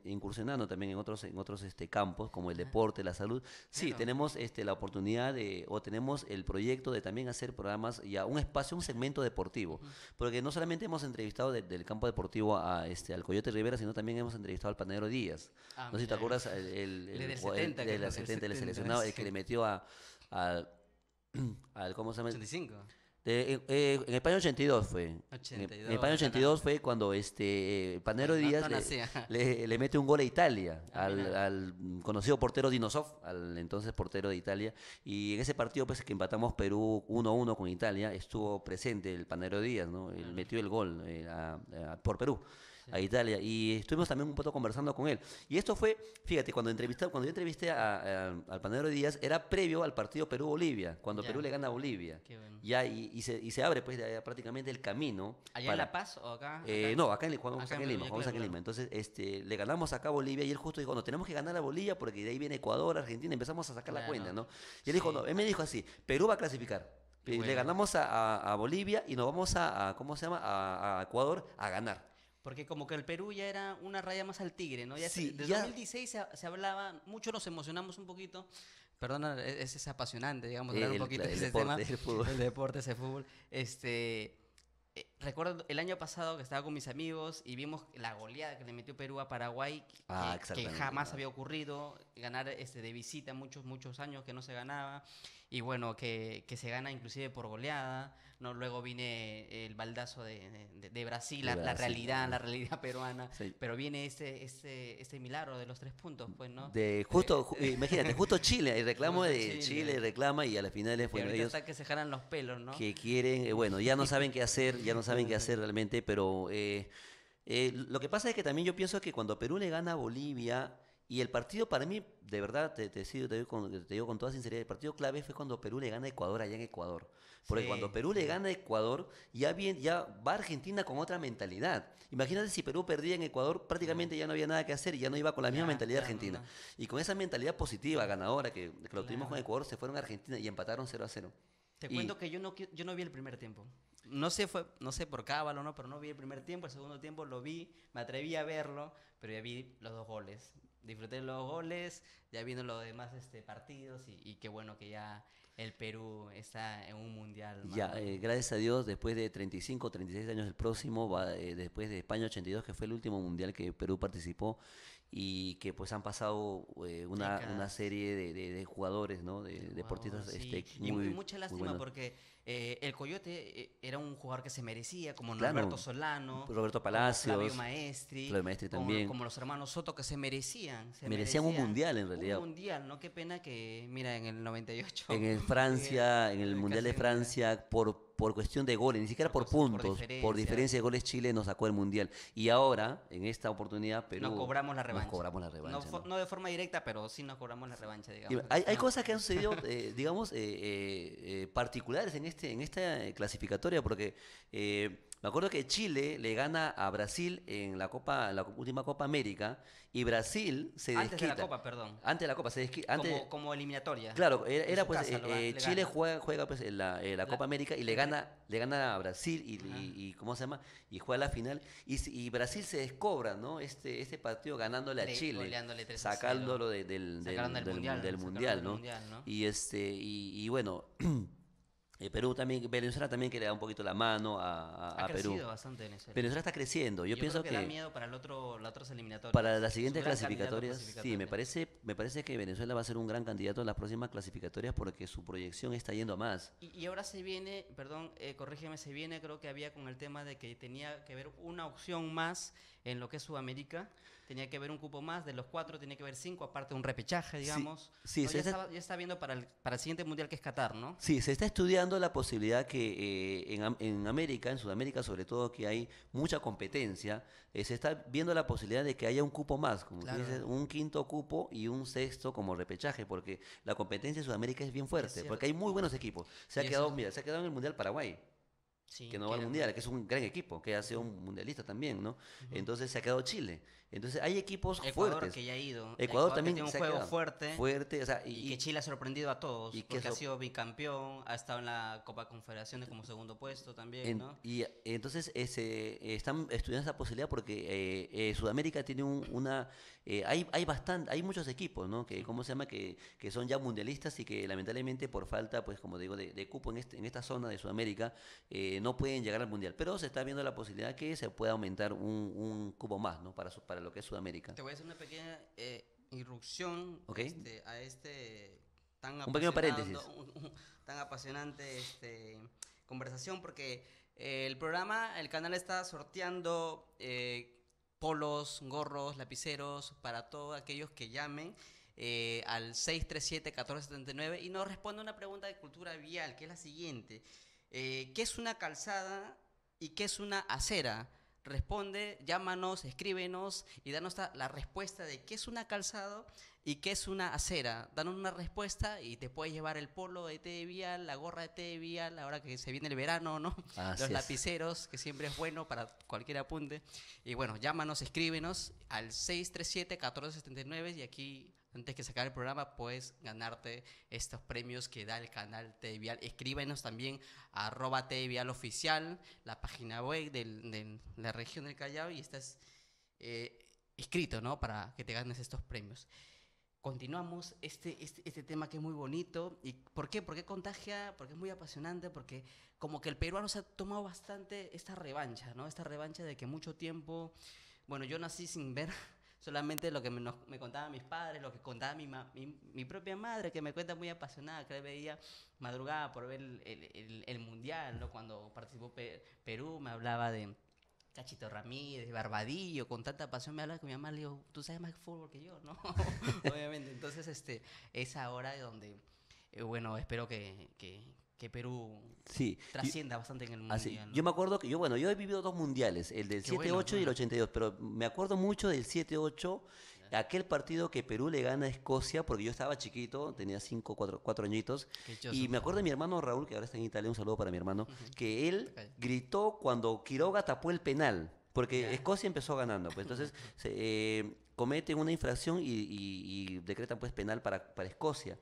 incursionando también en otros, en otros este, campos, como el deporte, la salud, sí, tenemos este, la oportunidad de, o tenemos el proyecto de también hacer programas y a un espacio, un segmento deportivo, porque no solamente hemos entrevistado del campo deportivo a, este, al Coyote Rivera, sino también hemos entrevistado al Panadero Díaz. Ah, el, el, del 70, el, que seleccionado, el que le metió a, al, ¿Cómo se llama? 85. Eh, eh, en España 82 fue. 82, en España 82 fue cuando este eh, Panero Díaz le, mete un gol a Italia, al, conocido portero Dinosov, al entonces portero de Italia. Y en ese partido pues que empatamos Perú 1-1 con Italia, estuvo presente el Panero Díaz, ¿no? Él metió el gol por Perú a Italia. Y estuvimos también un poco conversando con él. Y esto fue, fíjate, cuando, entrevistado cuando yo entrevisté a, al panadero Díaz, era previo al partido Perú-Bolivia, cuando Perú le gana a Bolivia. ya, y, se, abre pues prácticamente el camino. ¿Allá en La Paz o acá? Eh, no, acá en, en Lima. Entonces este, le ganamos acá a Bolivia y él justo dijo, no, tenemos que ganar a Bolivia porque de ahí viene Ecuador, Argentina, empezamos a sacar la cuenta, ¿no? Y él dijo, no, él me dijo así, Perú va a clasificar. Eh, le ganamos a, Bolivia y nos vamos a, ¿cómo se llama? a Ecuador a ganar. Porque como que el Perú ya era una raya más al tigre, ¿no? Ya desde 2016 se, hablaba, mucho nos emocionamos un poquito. Perdona, e, es, apasionante, digamos, hablar un poquito de ese tema. El, fútbol. el deporte, ese fútbol. Este, recuerdo el año pasado que estaba con mis amigos y vimos la goleada que le metió Perú a Paraguay, que, ah, jamás había ocurrido, ganar este, de visita muchos, muchos años que no se ganaba, y bueno, que, que se gana inclusive por goleada, ¿no? luego viene el baldazo de, de, Brasil, la, realidad, la realidad peruana, pero viene este, ese este milagro de los tres puntos, pues, ¿no? De justo, imagínate, justo Chile, el reclamo de Chile. reclama y a las finales, bueno, ellos... que se jalan los pelos, ¿no? Que quieren, eh, bueno, ya no saben qué hacer, ya no saben saben qué hacer realmente, pero eh, eh, lo que pasa es que también yo pienso que cuando Perú le gana a Bolivia, y el partido para mí, de verdad, te, te, te, digo, con, toda sinceridad, el partido clave fue cuando Perú le gana a Ecuador allá en Ecuador. Porque cuando Perú le gana a Ecuador, ya, bien, ya va Argentina con otra mentalidad. Imagínate si Perú perdía en Ecuador, prácticamente ya no había nada que hacer y ya no iba con la misma mentalidad argentina. Y con esa mentalidad positiva, ganadora, que, lo tuvimos con Ecuador, se fueron a Argentina y empataron 0 a 0. Te cuento que yo no, yo no vi el primer tiempo no sé, fue, no sé por cábalo, ¿no? Pero no vi el primer tiempo, el segundo tiempo lo vi, me atreví a verlo, pero ya vi los dos goles. Disfruté los goles, ya viendo los demás este, partidos y, qué bueno que ya el Perú está en un mundial. Ya, eh, gracias a Dios, después de 35, 36 años el próximo, va, eh, después de España 82, que fue el último mundial que Perú participó, y que pues han pasado eh, una, una, serie de, jugadores, ¿no? De, deportistas. Este, y mucha lástima porque eh, el Coyote eh, era un jugador que se merecía, como pues, Roberto Solano, Roberto Palacios, Flavio Maestri, también. Como, los hermanos Soto que se merecían. merecían, un mundial en realidad. Un mundial, ¿no? Qué pena que, mira, en el 98. En Francia, en el Mundial de Francia, por por cuestión de goles, ni siquiera por, puntos, por diferencia. de goles Chile nos sacó el Mundial. Y ahora, en esta oportunidad, Perú... Nos cobramos la revancha. No, de forma directa, pero sí nos cobramos la revancha, digamos. Hay, cosas que han sucedido, eh, digamos, eh, eh, particulares en, este, en esta clasificatoria, porque... Me acuerdo que Chile le gana a Brasil en la Copa, la última Copa América y Brasil se desquita. Antes de la Copa, perdón. Antes de la Copa, se desquita. como, eliminatoria. Claro, era, pues eh, eh, Chile juega, juega pues la, Copa América y le gana, le gana a Brasil y, cómo se llama y juega la final y, y Brasil se descobra, ¿no? Este este partido ganándole a Chile, sacándolo del, del, mundial, ¿no? Este, y y bueno. Eh, Perú también, Venezuela también que le da un poquito la mano a, a, ha crecido Perú. bastante Venezuela. Venezuela está creciendo. Yo, pienso creo que, da miedo para el otro, las otras eliminatorias. Para las siguientes clasificatorias, sí, me parece, me parece que Venezuela va a ser un gran candidato en las próximas clasificatorias porque su proyección está yendo a más. Y, ahora se viene, perdón, eh, corrígeme, se viene, creo que había con el tema de que tenía que haber una opción más en lo que es Sudamérica. Tenía que haber un cupo más, de los cuatro tenía que haber cinco, aparte un repechaje, digamos. Sí, ya, está, viendo para el, para siguiente mundial que es Qatar, ¿no? Sí, se está estudiando la posibilidad que eh, en, América, en Sudamérica sobre todo, que hay mucha competencia, eh, se está viendo la posibilidad de que haya un cupo más, como dices, un quinto cupo y un sexto como repechaje, porque la competencia en Sudamérica es bien fuerte, porque hay muy buenos equipos. Se ha, quedado, se ha quedado en el Mundial Paraguay que no va al mundial, que es un gran equipo, que ha sido un mundialista también, ¿no? Entonces se ha quedado Chile. Entonces hay equipos Ecuador, que ya ha ido. Ecuador, también tiene un juego fuerte. Fuerte, y, que Chile ha sorprendido a todos. porque ha sido bicampeón, ha estado en la Copa Confederaciones como segundo puesto también, Y entonces ese, están estudiando esa posibilidad porque eh, eh, Sudamérica tiene una... Eh, hay, hay, bastante, hay muchos equipos, ¿no? Que, ¿Cómo se llama? Que, son ya mundialistas y que lamentablemente por falta, pues como digo, de, cupo en, este, en esta zona de Sudamérica, no pueden llegar al mundial. Pero se está viendo la posibilidad que se pueda aumentar un, cupo más, ¿no? Para, para lo que es Sudamérica. Te voy a hacer una pequeña eh, irrupción este, a este tan apasionante este, conversación porque eh, el programa, el canal está sorteando eh, polos, gorros, lapiceros para todos aquellos que llamen. al 637-1479 y nos responde una pregunta de cultura vial, que es la siguiente. ¿Qué es una calzada y qué es una acera? Responde, llámanos, escríbenos y danos la respuesta de qué es una calzado y qué es una acera. Danos una respuesta y te puedes llevar el polo de té Vial, la gorra de té la Vial, ahora que se viene el verano, ¿no? Los lapiceros, que siempre es bueno para cualquier apunte. Y bueno, llámanos, escríbenos al 637-1479 y aquí antes que sacar el programa, puedes ganarte estos premios que da el canal TV Vial. Escríbenos también a arroba Vial Oficial, la página web de la región del Callao, y estás escrito, eh, ¿no? Para que te ganes estos premios. Continuamos este, este, este tema que es muy bonito. ¿Y por qué? Porque contagia, porque es muy apasionante, porque como que el peruano se ha tomado bastante esta revancha, ¿no? Esta revancha de que mucho tiempo, bueno, yo nací sin ver solamente lo que me, contaban mis padres, lo que contaba mi, mi, propia madre, que me cuenta muy apasionada, que veía madrugada por ver el, el, Mundial, ¿no? cuando participó Perú, me hablaba de... Cachito Ramírez, Barbadillo, con tanta pasión me hablaba que mi mamá, le dijo, tú sabes más fútbol que yo, ¿no? Obviamente, entonces este, es ahora donde, eh, bueno, espero que, que Perú trascienda bastante en el mundial. Yo me acuerdo que yo, bueno, yo he vivido dos mundiales, el del 7-8 y el 82, pero me acuerdo mucho del 7-8, aquel partido que Perú le gana a Escocia, porque yo estaba chiquito, tenía 5, 4 añitos, y me acuerdo de mi hermano Raúl, que ahora está en Italia, un saludo para mi hermano, que él gritó cuando Quiroga tapó el penal. Porque Escocia empezó ganando, pues entonces se, eh, cometen una infracción y, decretan pues penal para, para Escocia.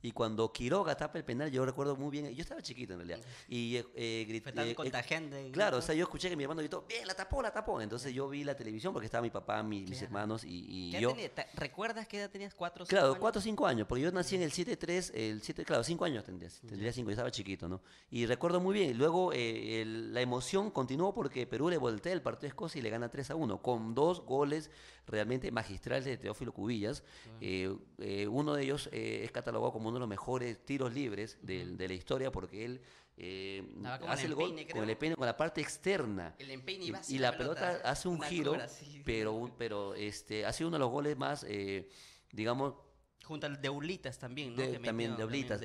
Y cuando Quiroga tapa el penal, yo recuerdo muy bien, yo estaba chiquito en realidad, y eh, eh grité... Eh, claro, o sea, yo escuché que mi hermano gritó, bien, la tapó, la tapó. Entonces yo vi la televisión porque estaba mi papá, mis hermanos y, yo... ¿Recuerdas qué edad tenías? ¿Cuatro o Claro, años? cuatro o cinco años, porque yo nací en el 7-3, el 7, claro, cinco años tendría, tendría cinco, yo estaba chiquito, ¿no? Y recuerdo muy bien, luego eh, la emoción continuó porque Perú le voltea el partido de Escocia y le gana 3 a 1, con dos goles realmente magistral de Teófilo Cubillas. Eh, eh, uno de ellos eh, es catalogado como uno de los mejores tiros libres de, la historia porque él hace el, gol con el con la parte externa. El empeine y, la pelota, hace un giro, pero, pero este, ha sido uno de los goles más, digamos, Junto al de Ulitas también, ¿no? también de Ulitas.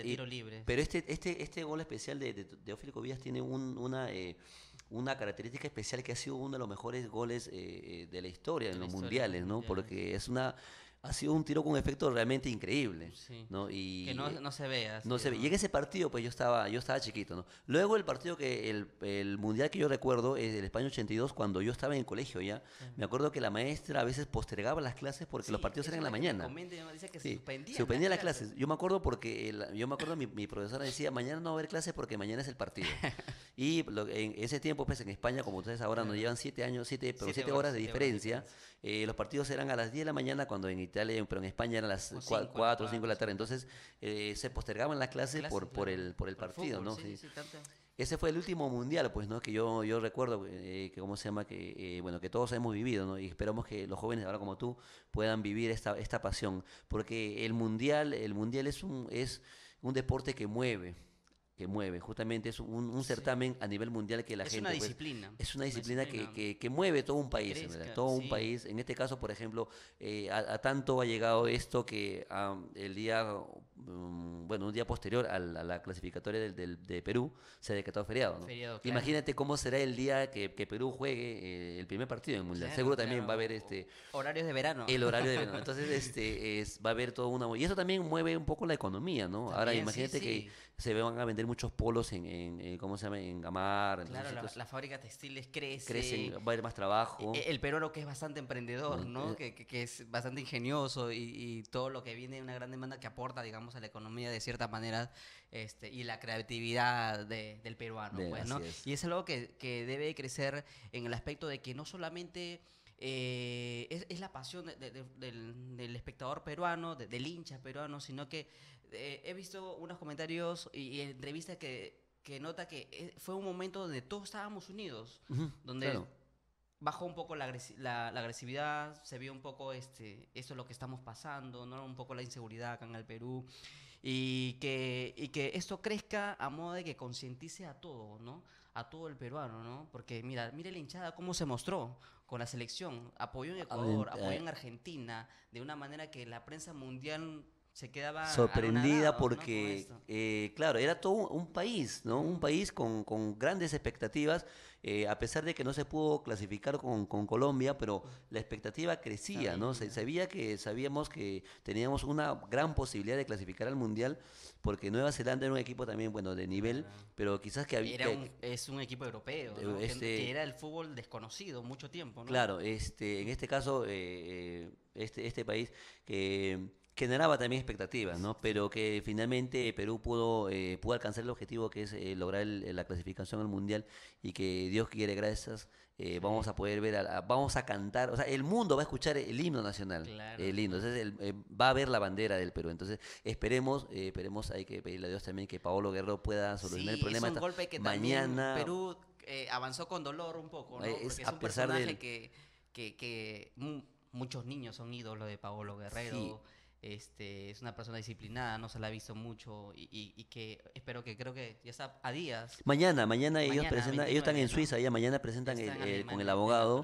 pero este, este, este gol especial de, Teófilo Cubillas tiene una una característica especial que ha sido uno de los mejores goles eh, eh, de la historia en los mundiales, ¿no? Porque es una ha sido un tiro con efecto realmente increíble. Y que no, se vea. No se ve. Y en ese partido, pues yo estaba, yo estaba chiquito. ¿no? Luego el partido que, el, el mundial que yo recuerdo es el España 82, cuando yo estaba en el colegio ya. Me acuerdo que la maestra a veces postergaba las clases porque los partidos eran en la mañana. dice que sí, suspendía suspendía las, clases. Yo me acuerdo porque, yo me acuerdo mi, profesora decía, mañana no va a haber clases porque mañana es el partido. y en ese tiempo, pues en España, como ustedes ahora nos llevan siete años, siete, pero siete, Horas de diferencia eh, los partidos eran a las 10 de la mañana cuando en Italia, pero en España eran a las 4 o 5 de la tarde. Entonces eh, se postergaban las clases por, por, el, por el partido, Ese fue el último mundial, pues, ¿no? Que yo, yo recuerdo, eh, que cómo se llama, que, bueno, que todos hemos vivido, Y esperamos que los jóvenes ahora como tú puedan vivir esta, pasión. Porque el mundial, el mundial es un, es un deporte que mueve mueve. Justamente es un, certamen a nivel mundial que la es gente... Una pues, disciplina. es una disciplina. Que, mueve todo un país, Todo un país. En este caso, por ejemplo, eh, a, tanto ha llegado esto que el día, mm, bueno, un día posterior a la, clasificatoria del, de Perú se ha decretado feriado. Imagínate cómo será el día que, Perú juegue eh, el primer partido en el Mundial. Seguro también va a haber este... Horarios de verano. El horario de verano. Entonces este, es, va a haber toda una... Y eso también mueve un poco la economía, ¿no? Ahora imagínate que se van a vender muchos polos en, en, eh, ¿cómo se llama? En Gamar. Claro, las la fábricas textiles crecen. Crecen, va a haber más trabajo. E, el, peruano que es bastante emprendedor, ¿no? Eh, que, es bastante ingenioso y, todo lo que viene una gran demanda que aporta, digamos, a la economía de cierta manera este, y la creatividad del peruano, pues, Y es algo que, debe crecer en el aspecto de que no solamente... Eh, es, la pasión del, del, espectador peruano, del hincha peruano, sino que eh, he visto unos comentarios y, entrevistas que, que, nota que eh, fue un momento donde todos estábamos unidos, donde bajó un poco la, agresividad, se vio un poco este, esto es lo que estamos pasando, ¿no? un poco la inseguridad acá en el Perú. Y que, y que esto crezca a modo de que concientice a todo, ¿no? A todo el peruano, ¿no? Porque mira, mire la hinchada cómo se mostró con la selección, apoyó en Ecuador, apoyó eh, en Argentina, de una manera que la prensa mundial se quedaba sorprendida porque, eh, claro, era todo un, país, ¿no? Un país con, grandes expectativas, eh, a pesar de que no se pudo clasificar con, Colombia, pero la expectativa crecía, ¿no? Se, sabía que sabíamos que teníamos una gran posibilidad de clasificar al Mundial, porque Nueva Zelanda era un equipo también, bueno, de nivel, pero quizás que había... es un equipo europeo, este, era el fútbol desconocido mucho tiempo, Claro, este, en este caso, eh, este, este país que generaba también expectativas, ¿no? Pero que finalmente Perú pudo, eh, pudo alcanzar el objetivo que es eh, lograr la clasificación al mundial y que Dios quiere gracias. Eh, vamos a poder ver, vamos a cantar, o sea, el mundo va a escuchar el himno nacional, el himno, entonces va a ver la bandera del Perú, entonces esperemos, esperemos, hay que pedirle a Dios también que Paolo Guerrero pueda solucionar el problema. Es mañana Perú avanzó con dolor un poco, ¿no? a un pesar personaje que, muchos niños son ídolos de Paolo Guerrero. Este, es una persona disciplinada, no se la ha visto mucho y, que espero que creo que ya está a días. Mañana, mañana, ellos presentan, ellos están en Suiza, ya mañana presentan eh, con el abogado,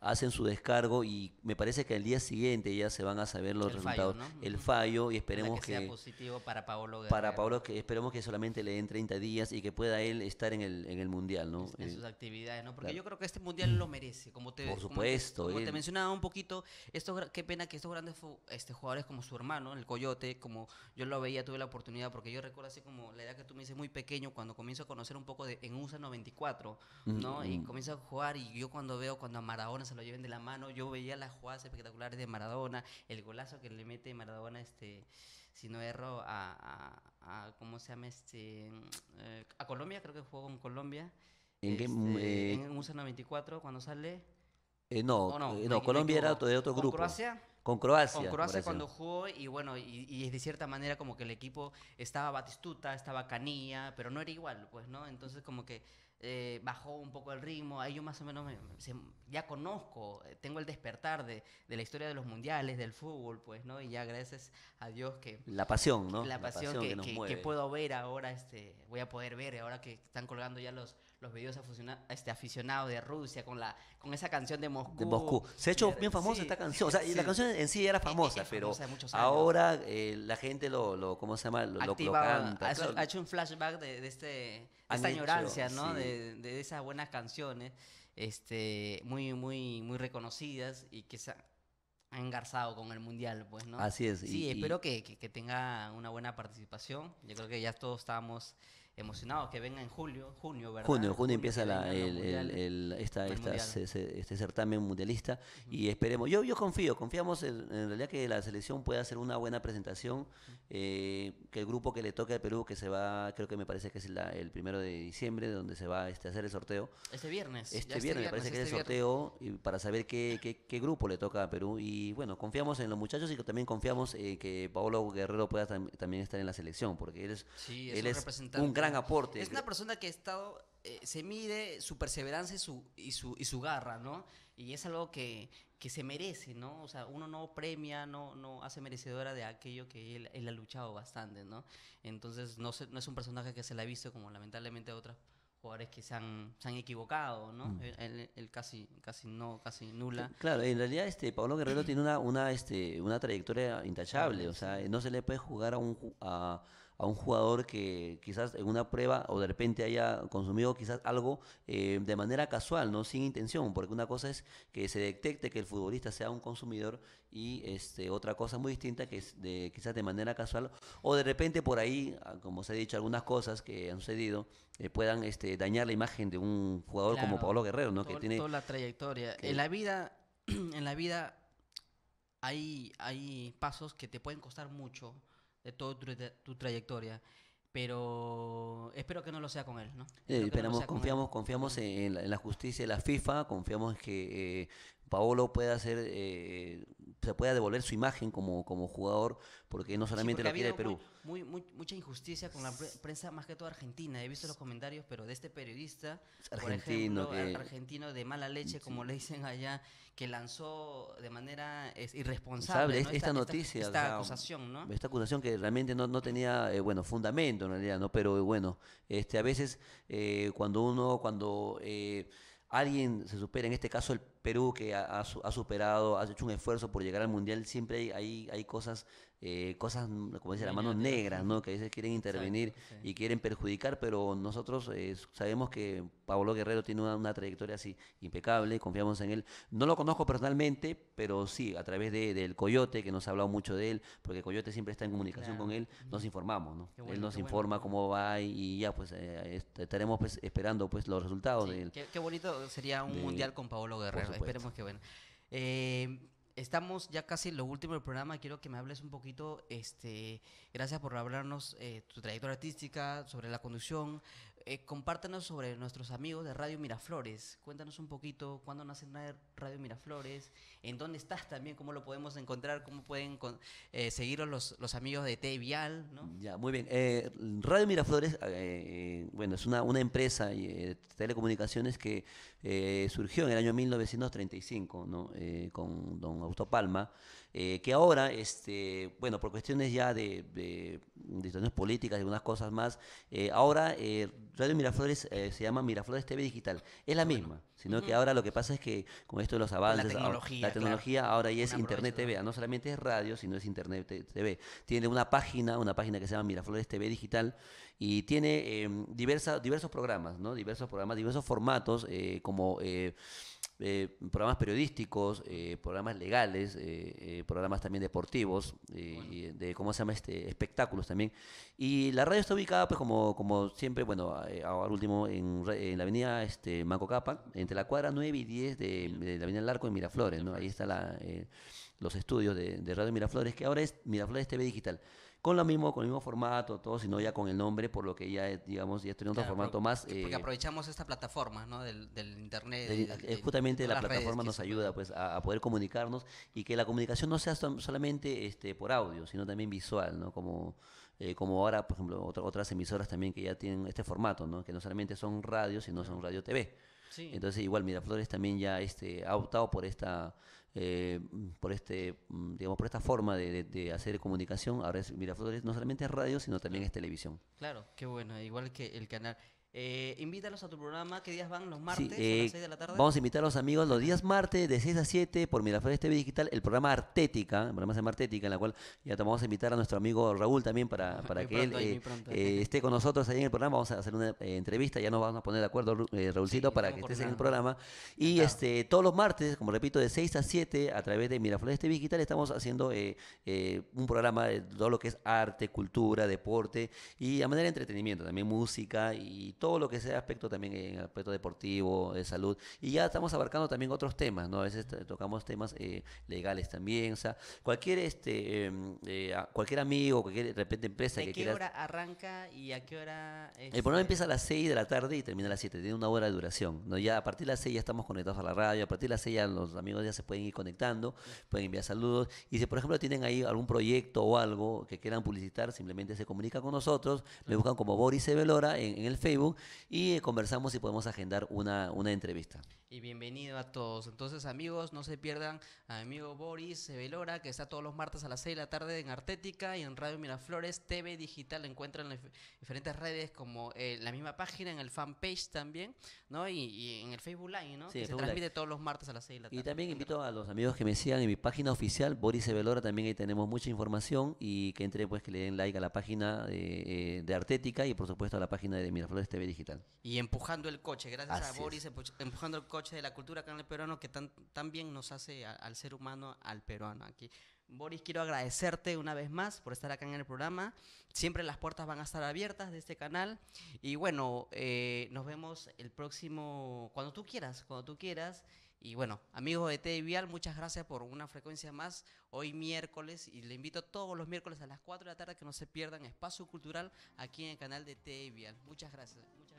hacen su descargo y me parece que al día siguiente ya se van a saber los resultados, el fallo y esperemos que, sea positivo para Paolo. Para Paolo que esperemos que solamente le den 30 días y que pueda él estar en el, en el mundial, ¿no? En eh, sus actividades, ¿no? Porque yo creo que este mundial lo merece, como te por supuesto, como te, mencionaba un poquito, esto, qué pena que estos grandes este, jugadores como su hermano, el coyote, como yo lo veía, tuve la oportunidad, porque yo recuerdo así como la edad que tú me dices muy pequeño, cuando comienzo a conocer un poco de en USA 94, ¿no? Y comienzo a jugar y yo cuando veo cuando a Maradona se lo lleven de la mano, yo veía las jugadas espectaculares de Maradona, el golazo que le mete Maradona, este, si no erro, a, a, ¿cómo se llama? Este, eh, a Colombia, creo que jugó con Colombia. ¿En USA este, eh, 94, cuando sale. Eh, no, no, Colombia era de otro grupo. Con Croacia. Con Croacia cuando jugó y bueno, y, y, de cierta manera como que el equipo estaba Batistuta, estaba Canilla, pero no era igual, pues, ¿no? Entonces como que eh, bajó un poco el ritmo, ahí yo más o menos ya conozco, eh, tengo el despertar de, la historia de los mundiales, del fútbol, pues, ¿no? Y ya gracias a Dios que... La pasión, ¿no? La pasión, que, puedo ver ahora, este, voy a poder ver ahora que están colgando ya los, los videos aficionados este, aficionado de Rusia con, la, con esa canción de Moscú. De Moscú. Se ha hecho bien famosa esta canción, o sea, la canción en sí era famosa, pero ahora eh, la gente lo, lo, ¿cómo se llama? Lo, canta. Ha, hecho un flashback de este hasta ignorancia ¿no? De, esas buenas canciones, este, muy, muy, muy reconocidas y que se han engarzado con el mundial, pues, ¿no? Así es. Sí, espero Que, que, tenga una buena participación. Yo creo que ya todos estábamos emocionado que venga en julio, junio, ¿verdad? Junio, junio, empieza este, certamen mundialista y esperemos. Yo, yo confío, confiamos en, realidad que la selección pueda hacer una buena presentación, eh, que el grupo que le toque a Perú, que se va, creo que me parece que es el primero de diciembre, donde se va este, a hacer el sorteo. Este viernes. Este, este, viernes, me parece que es este el sorteo para saber qué, grupo le toca a Perú. Y bueno, confiamos en los muchachos y también confiamos que Paolo Guerrero pueda también estar en la selección, porque él es, un es gran aporte. Es una persona que ha estado, eh, se mide su perseverancia y su, y su, y su garra, ¿no? Y es algo que, que se merece, ¿no? O sea, uno no premia, no, no hace merecedora de aquello que él, ha luchado bastante, ¿no? Entonces, no, no es un personaje que se le ha visto como lamentablemente a otras jugadores que se han, se han equivocado, ¿no? el mm. casi, casi no, casi nula. Claro, en realidad este Pablo Guerrero tiene una, una, este, una trayectoria intachable, o sea, no se le puede jugar a un a, a un jugador que quizás en una prueba o de repente haya consumido quizás algo eh, de manera casual, no sin intención, porque una cosa es que se detecte que el futbolista sea un consumidor y este, otra cosa muy distinta que es de, quizás de manera casual o de repente por ahí, ah, como se ha dicho, algunas cosas que han sucedido eh, puedan este, dañar la imagen de un jugador como Pablo Guerrero, ¿no? que tiene toda la trayectoria. en la vida, en la vida hay, hay pasos que te pueden costar mucho de toda tu, trayectoria pero espero que no lo sea con él, ¿no? Eh, esperamos, confiamos, confiamos en la, justicia de la FIFA, confiamos en que eh, Paolo pueda hacer, eh, se pueda devolver su imagen como, como jugador, porque no solamente lo quiere Perú. Muy, mucha injusticia con la prensa, más que todo argentina. He visto los comentarios, pero de este periodista, argentino, argentino de mala leche, como le dicen allá, que lanzó de manera irresponsable esta, noticia, esta, acusación, ¿no? Esta acusación que realmente no, tenía, eh, bueno, fundamento en realidad, ¿no? Pero eh, bueno, este, a veces cuando uno, cuando... Eh, alguien se supera, en este caso el Perú que ha, superado, ha hecho un esfuerzo por llegar al Mundial, siempre hay, hay cosas eh, cosas, mm, como dice, las manos negras, ¿no? que a veces quieren intervenir y quieren perjudicar, pero nosotros eh, sabemos que Pablo Guerrero tiene una, trayectoria así impecable, confiamos en él. No lo conozco personalmente, pero sí, a través del Coyote, que nos ha hablado mucho de él, porque Coyote siempre está en comunicación con él, nos informamos, ¿no? él nos informa cómo va y, ya, pues eh, estaremos pues, esperando pues los resultados de él. Qué, bonito sería un mundial con Pablo Guerrero, esperemos que bueno estamos ya casi en lo último del programa. Quiero que me hables un poquito. Este, gracias por hablarnos eh, tu trayectoria artística, sobre la conducción, eh, compártanos sobre nuestros amigos de Radio Miraflores. Cuéntanos un poquito cuándo nace Radio Miraflores, en dónde estás también, cómo lo podemos encontrar, cómo pueden eh, los, amigos de T Vial. ¿no? Ya, muy bien. Eh, Radio Miraflores, eh, eh, bueno, es una, una empresa de telecomunicaciones que surgió en el año 1935 ¿no? con don Augusto Palma. Eh, que ahora, este, bueno, por cuestiones ya de, de, políticas y algunas cosas más, eh, ahora eh, Radio Miraflores se llama Miraflores TV Digital. Es la misma, sino que ahora lo que pasa es que con esto de los avances, la tecnología, ahora, la ya es Internet TV, ¿no? solamente es radio, sino es Internet TV. Tiene una página, una página que se llama Miraflores TV Digital y tiene em, diversa, diversos programas, ¿no? Diversos programas, diversos formatos como... Eh, programas periodísticos, eh, programas legales, eh, programas también deportivos, de cómo se llama este, espectáculos también. Y la radio está ubicada, pues como, como siempre, bueno, ahora último, en, la avenida este, Manco Capa, entre la cuadra 9 y 10 de, la avenida Arco en Miraflores, ¿no? Ahí están los estudios de, de Radio Miraflores, que ahora es Miraflores TV Digital con lo mismo, con el mismo formato, todo, sino ya con el nombre, por lo que ya, eh, digamos, ya estoy en otro formato más. porque eh, aprovechamos esta plataforma, Del, internet. Eh, justamente la plataforma nos ayuda, pues, a, poder comunicarnos y que la comunicación no sea solamente este, por audio, sino también visual, ¿no? Como, como ahora, por ejemplo, otras emisoras también que ya tienen este formato, ¿no? Que no solamente son radio, sino son radio TV. Entonces, igual Miraflores también ya este, ha optado por esta, eh, por este, mm, digamos, por esta forma de, hacer comunicación. Ahora Miraflores no solamente es radio, sino también es televisión. Claro, qué bueno. Igual que el canal. Eh, invítalos a tu programa. ¿Qué días van? ¿Los martes a eh, las 6 de la tarde? Vamos a invitar a los amigos los días martes de 6 a 7 por Miraflores TV Digital, el programa Artética, el programa se llama Artética, en la cual ya te vamos a invitar a nuestro amigo Raúl también para, para que él eh, eh, esté con nosotros ahí en el programa. Vamos a hacer una entrevista, ya nos vamos a poner de acuerdo, Raúlcito, para que estés en el programa. Y este todos los martes, como repito, de 6 a 7 a través de Miraflores TV Digital estamos haciendo un programa de todo lo que es arte, cultura, deporte y a manera de entretenimiento, también música y todo lo que sea aspecto también, en aspecto deportivo, de salud. Y ya estamos abarcando también otros temas, ¿no? A veces tocamos temas eh, legales también, o sea, cualquier, este, em, eh, cualquier amigo, cualquier de repente empresa ¿A que qué hora arranca y a qué hora...? El programa este? empieza a las 6 de la tarde y termina a las 7, tiene una hora de duración, ¿no? Ya a partir de las 6 ya estamos conectados a la radio, a partir de las 6 ya los amigos ya se pueden ir conectando, pueden enviar saludos. Y si, por ejemplo, tienen ahí algún proyecto o algo que quieran publicitar, simplemente se comunican con nosotros, me buscan como Boris Evelora en el Facebook y conversamos y podemos agendar una, una entrevista. Y bienvenido a todos. Entonces, amigos, no se pierdan a mi amigo Boris Velora, que está todos los martes a las 6 de la tarde en Artética y en Radio Miraflores TV Digital. Encuentran en diferentes redes como eh, la misma página, en el fanpage también, ¿no? Y, en el Facebook Live, ¿no? que se transmite todos los martes a las 6 de la tarde. Y también invito a los amigos que me sigan en mi página oficial, Boris Velora, también ahí tenemos mucha información y que entre, pues, que le den like a la página de, eh, de Artética y, por supuesto, a la página de Miraflores TV digital. Y empujando el coche, gracias a Boris, empujando el coche de la cultura canal peruano que tan, bien nos hace al ser humano, al peruano aquí. Boris, quiero agradecerte una vez más por estar acá en el programa. Siempre las puertas van a estar abiertas de este canal. Y bueno, eh, nos vemos el próximo, cuando tú quieras, cuando tú quieras. Y bueno, amigos de TV Vial, muchas gracias por una frecuencia más. Hoy miércoles, y le invito todos los miércoles a las 4 de la tarde que no se pierdan Espacio Cultural aquí en el canal de TV Muchas gracias.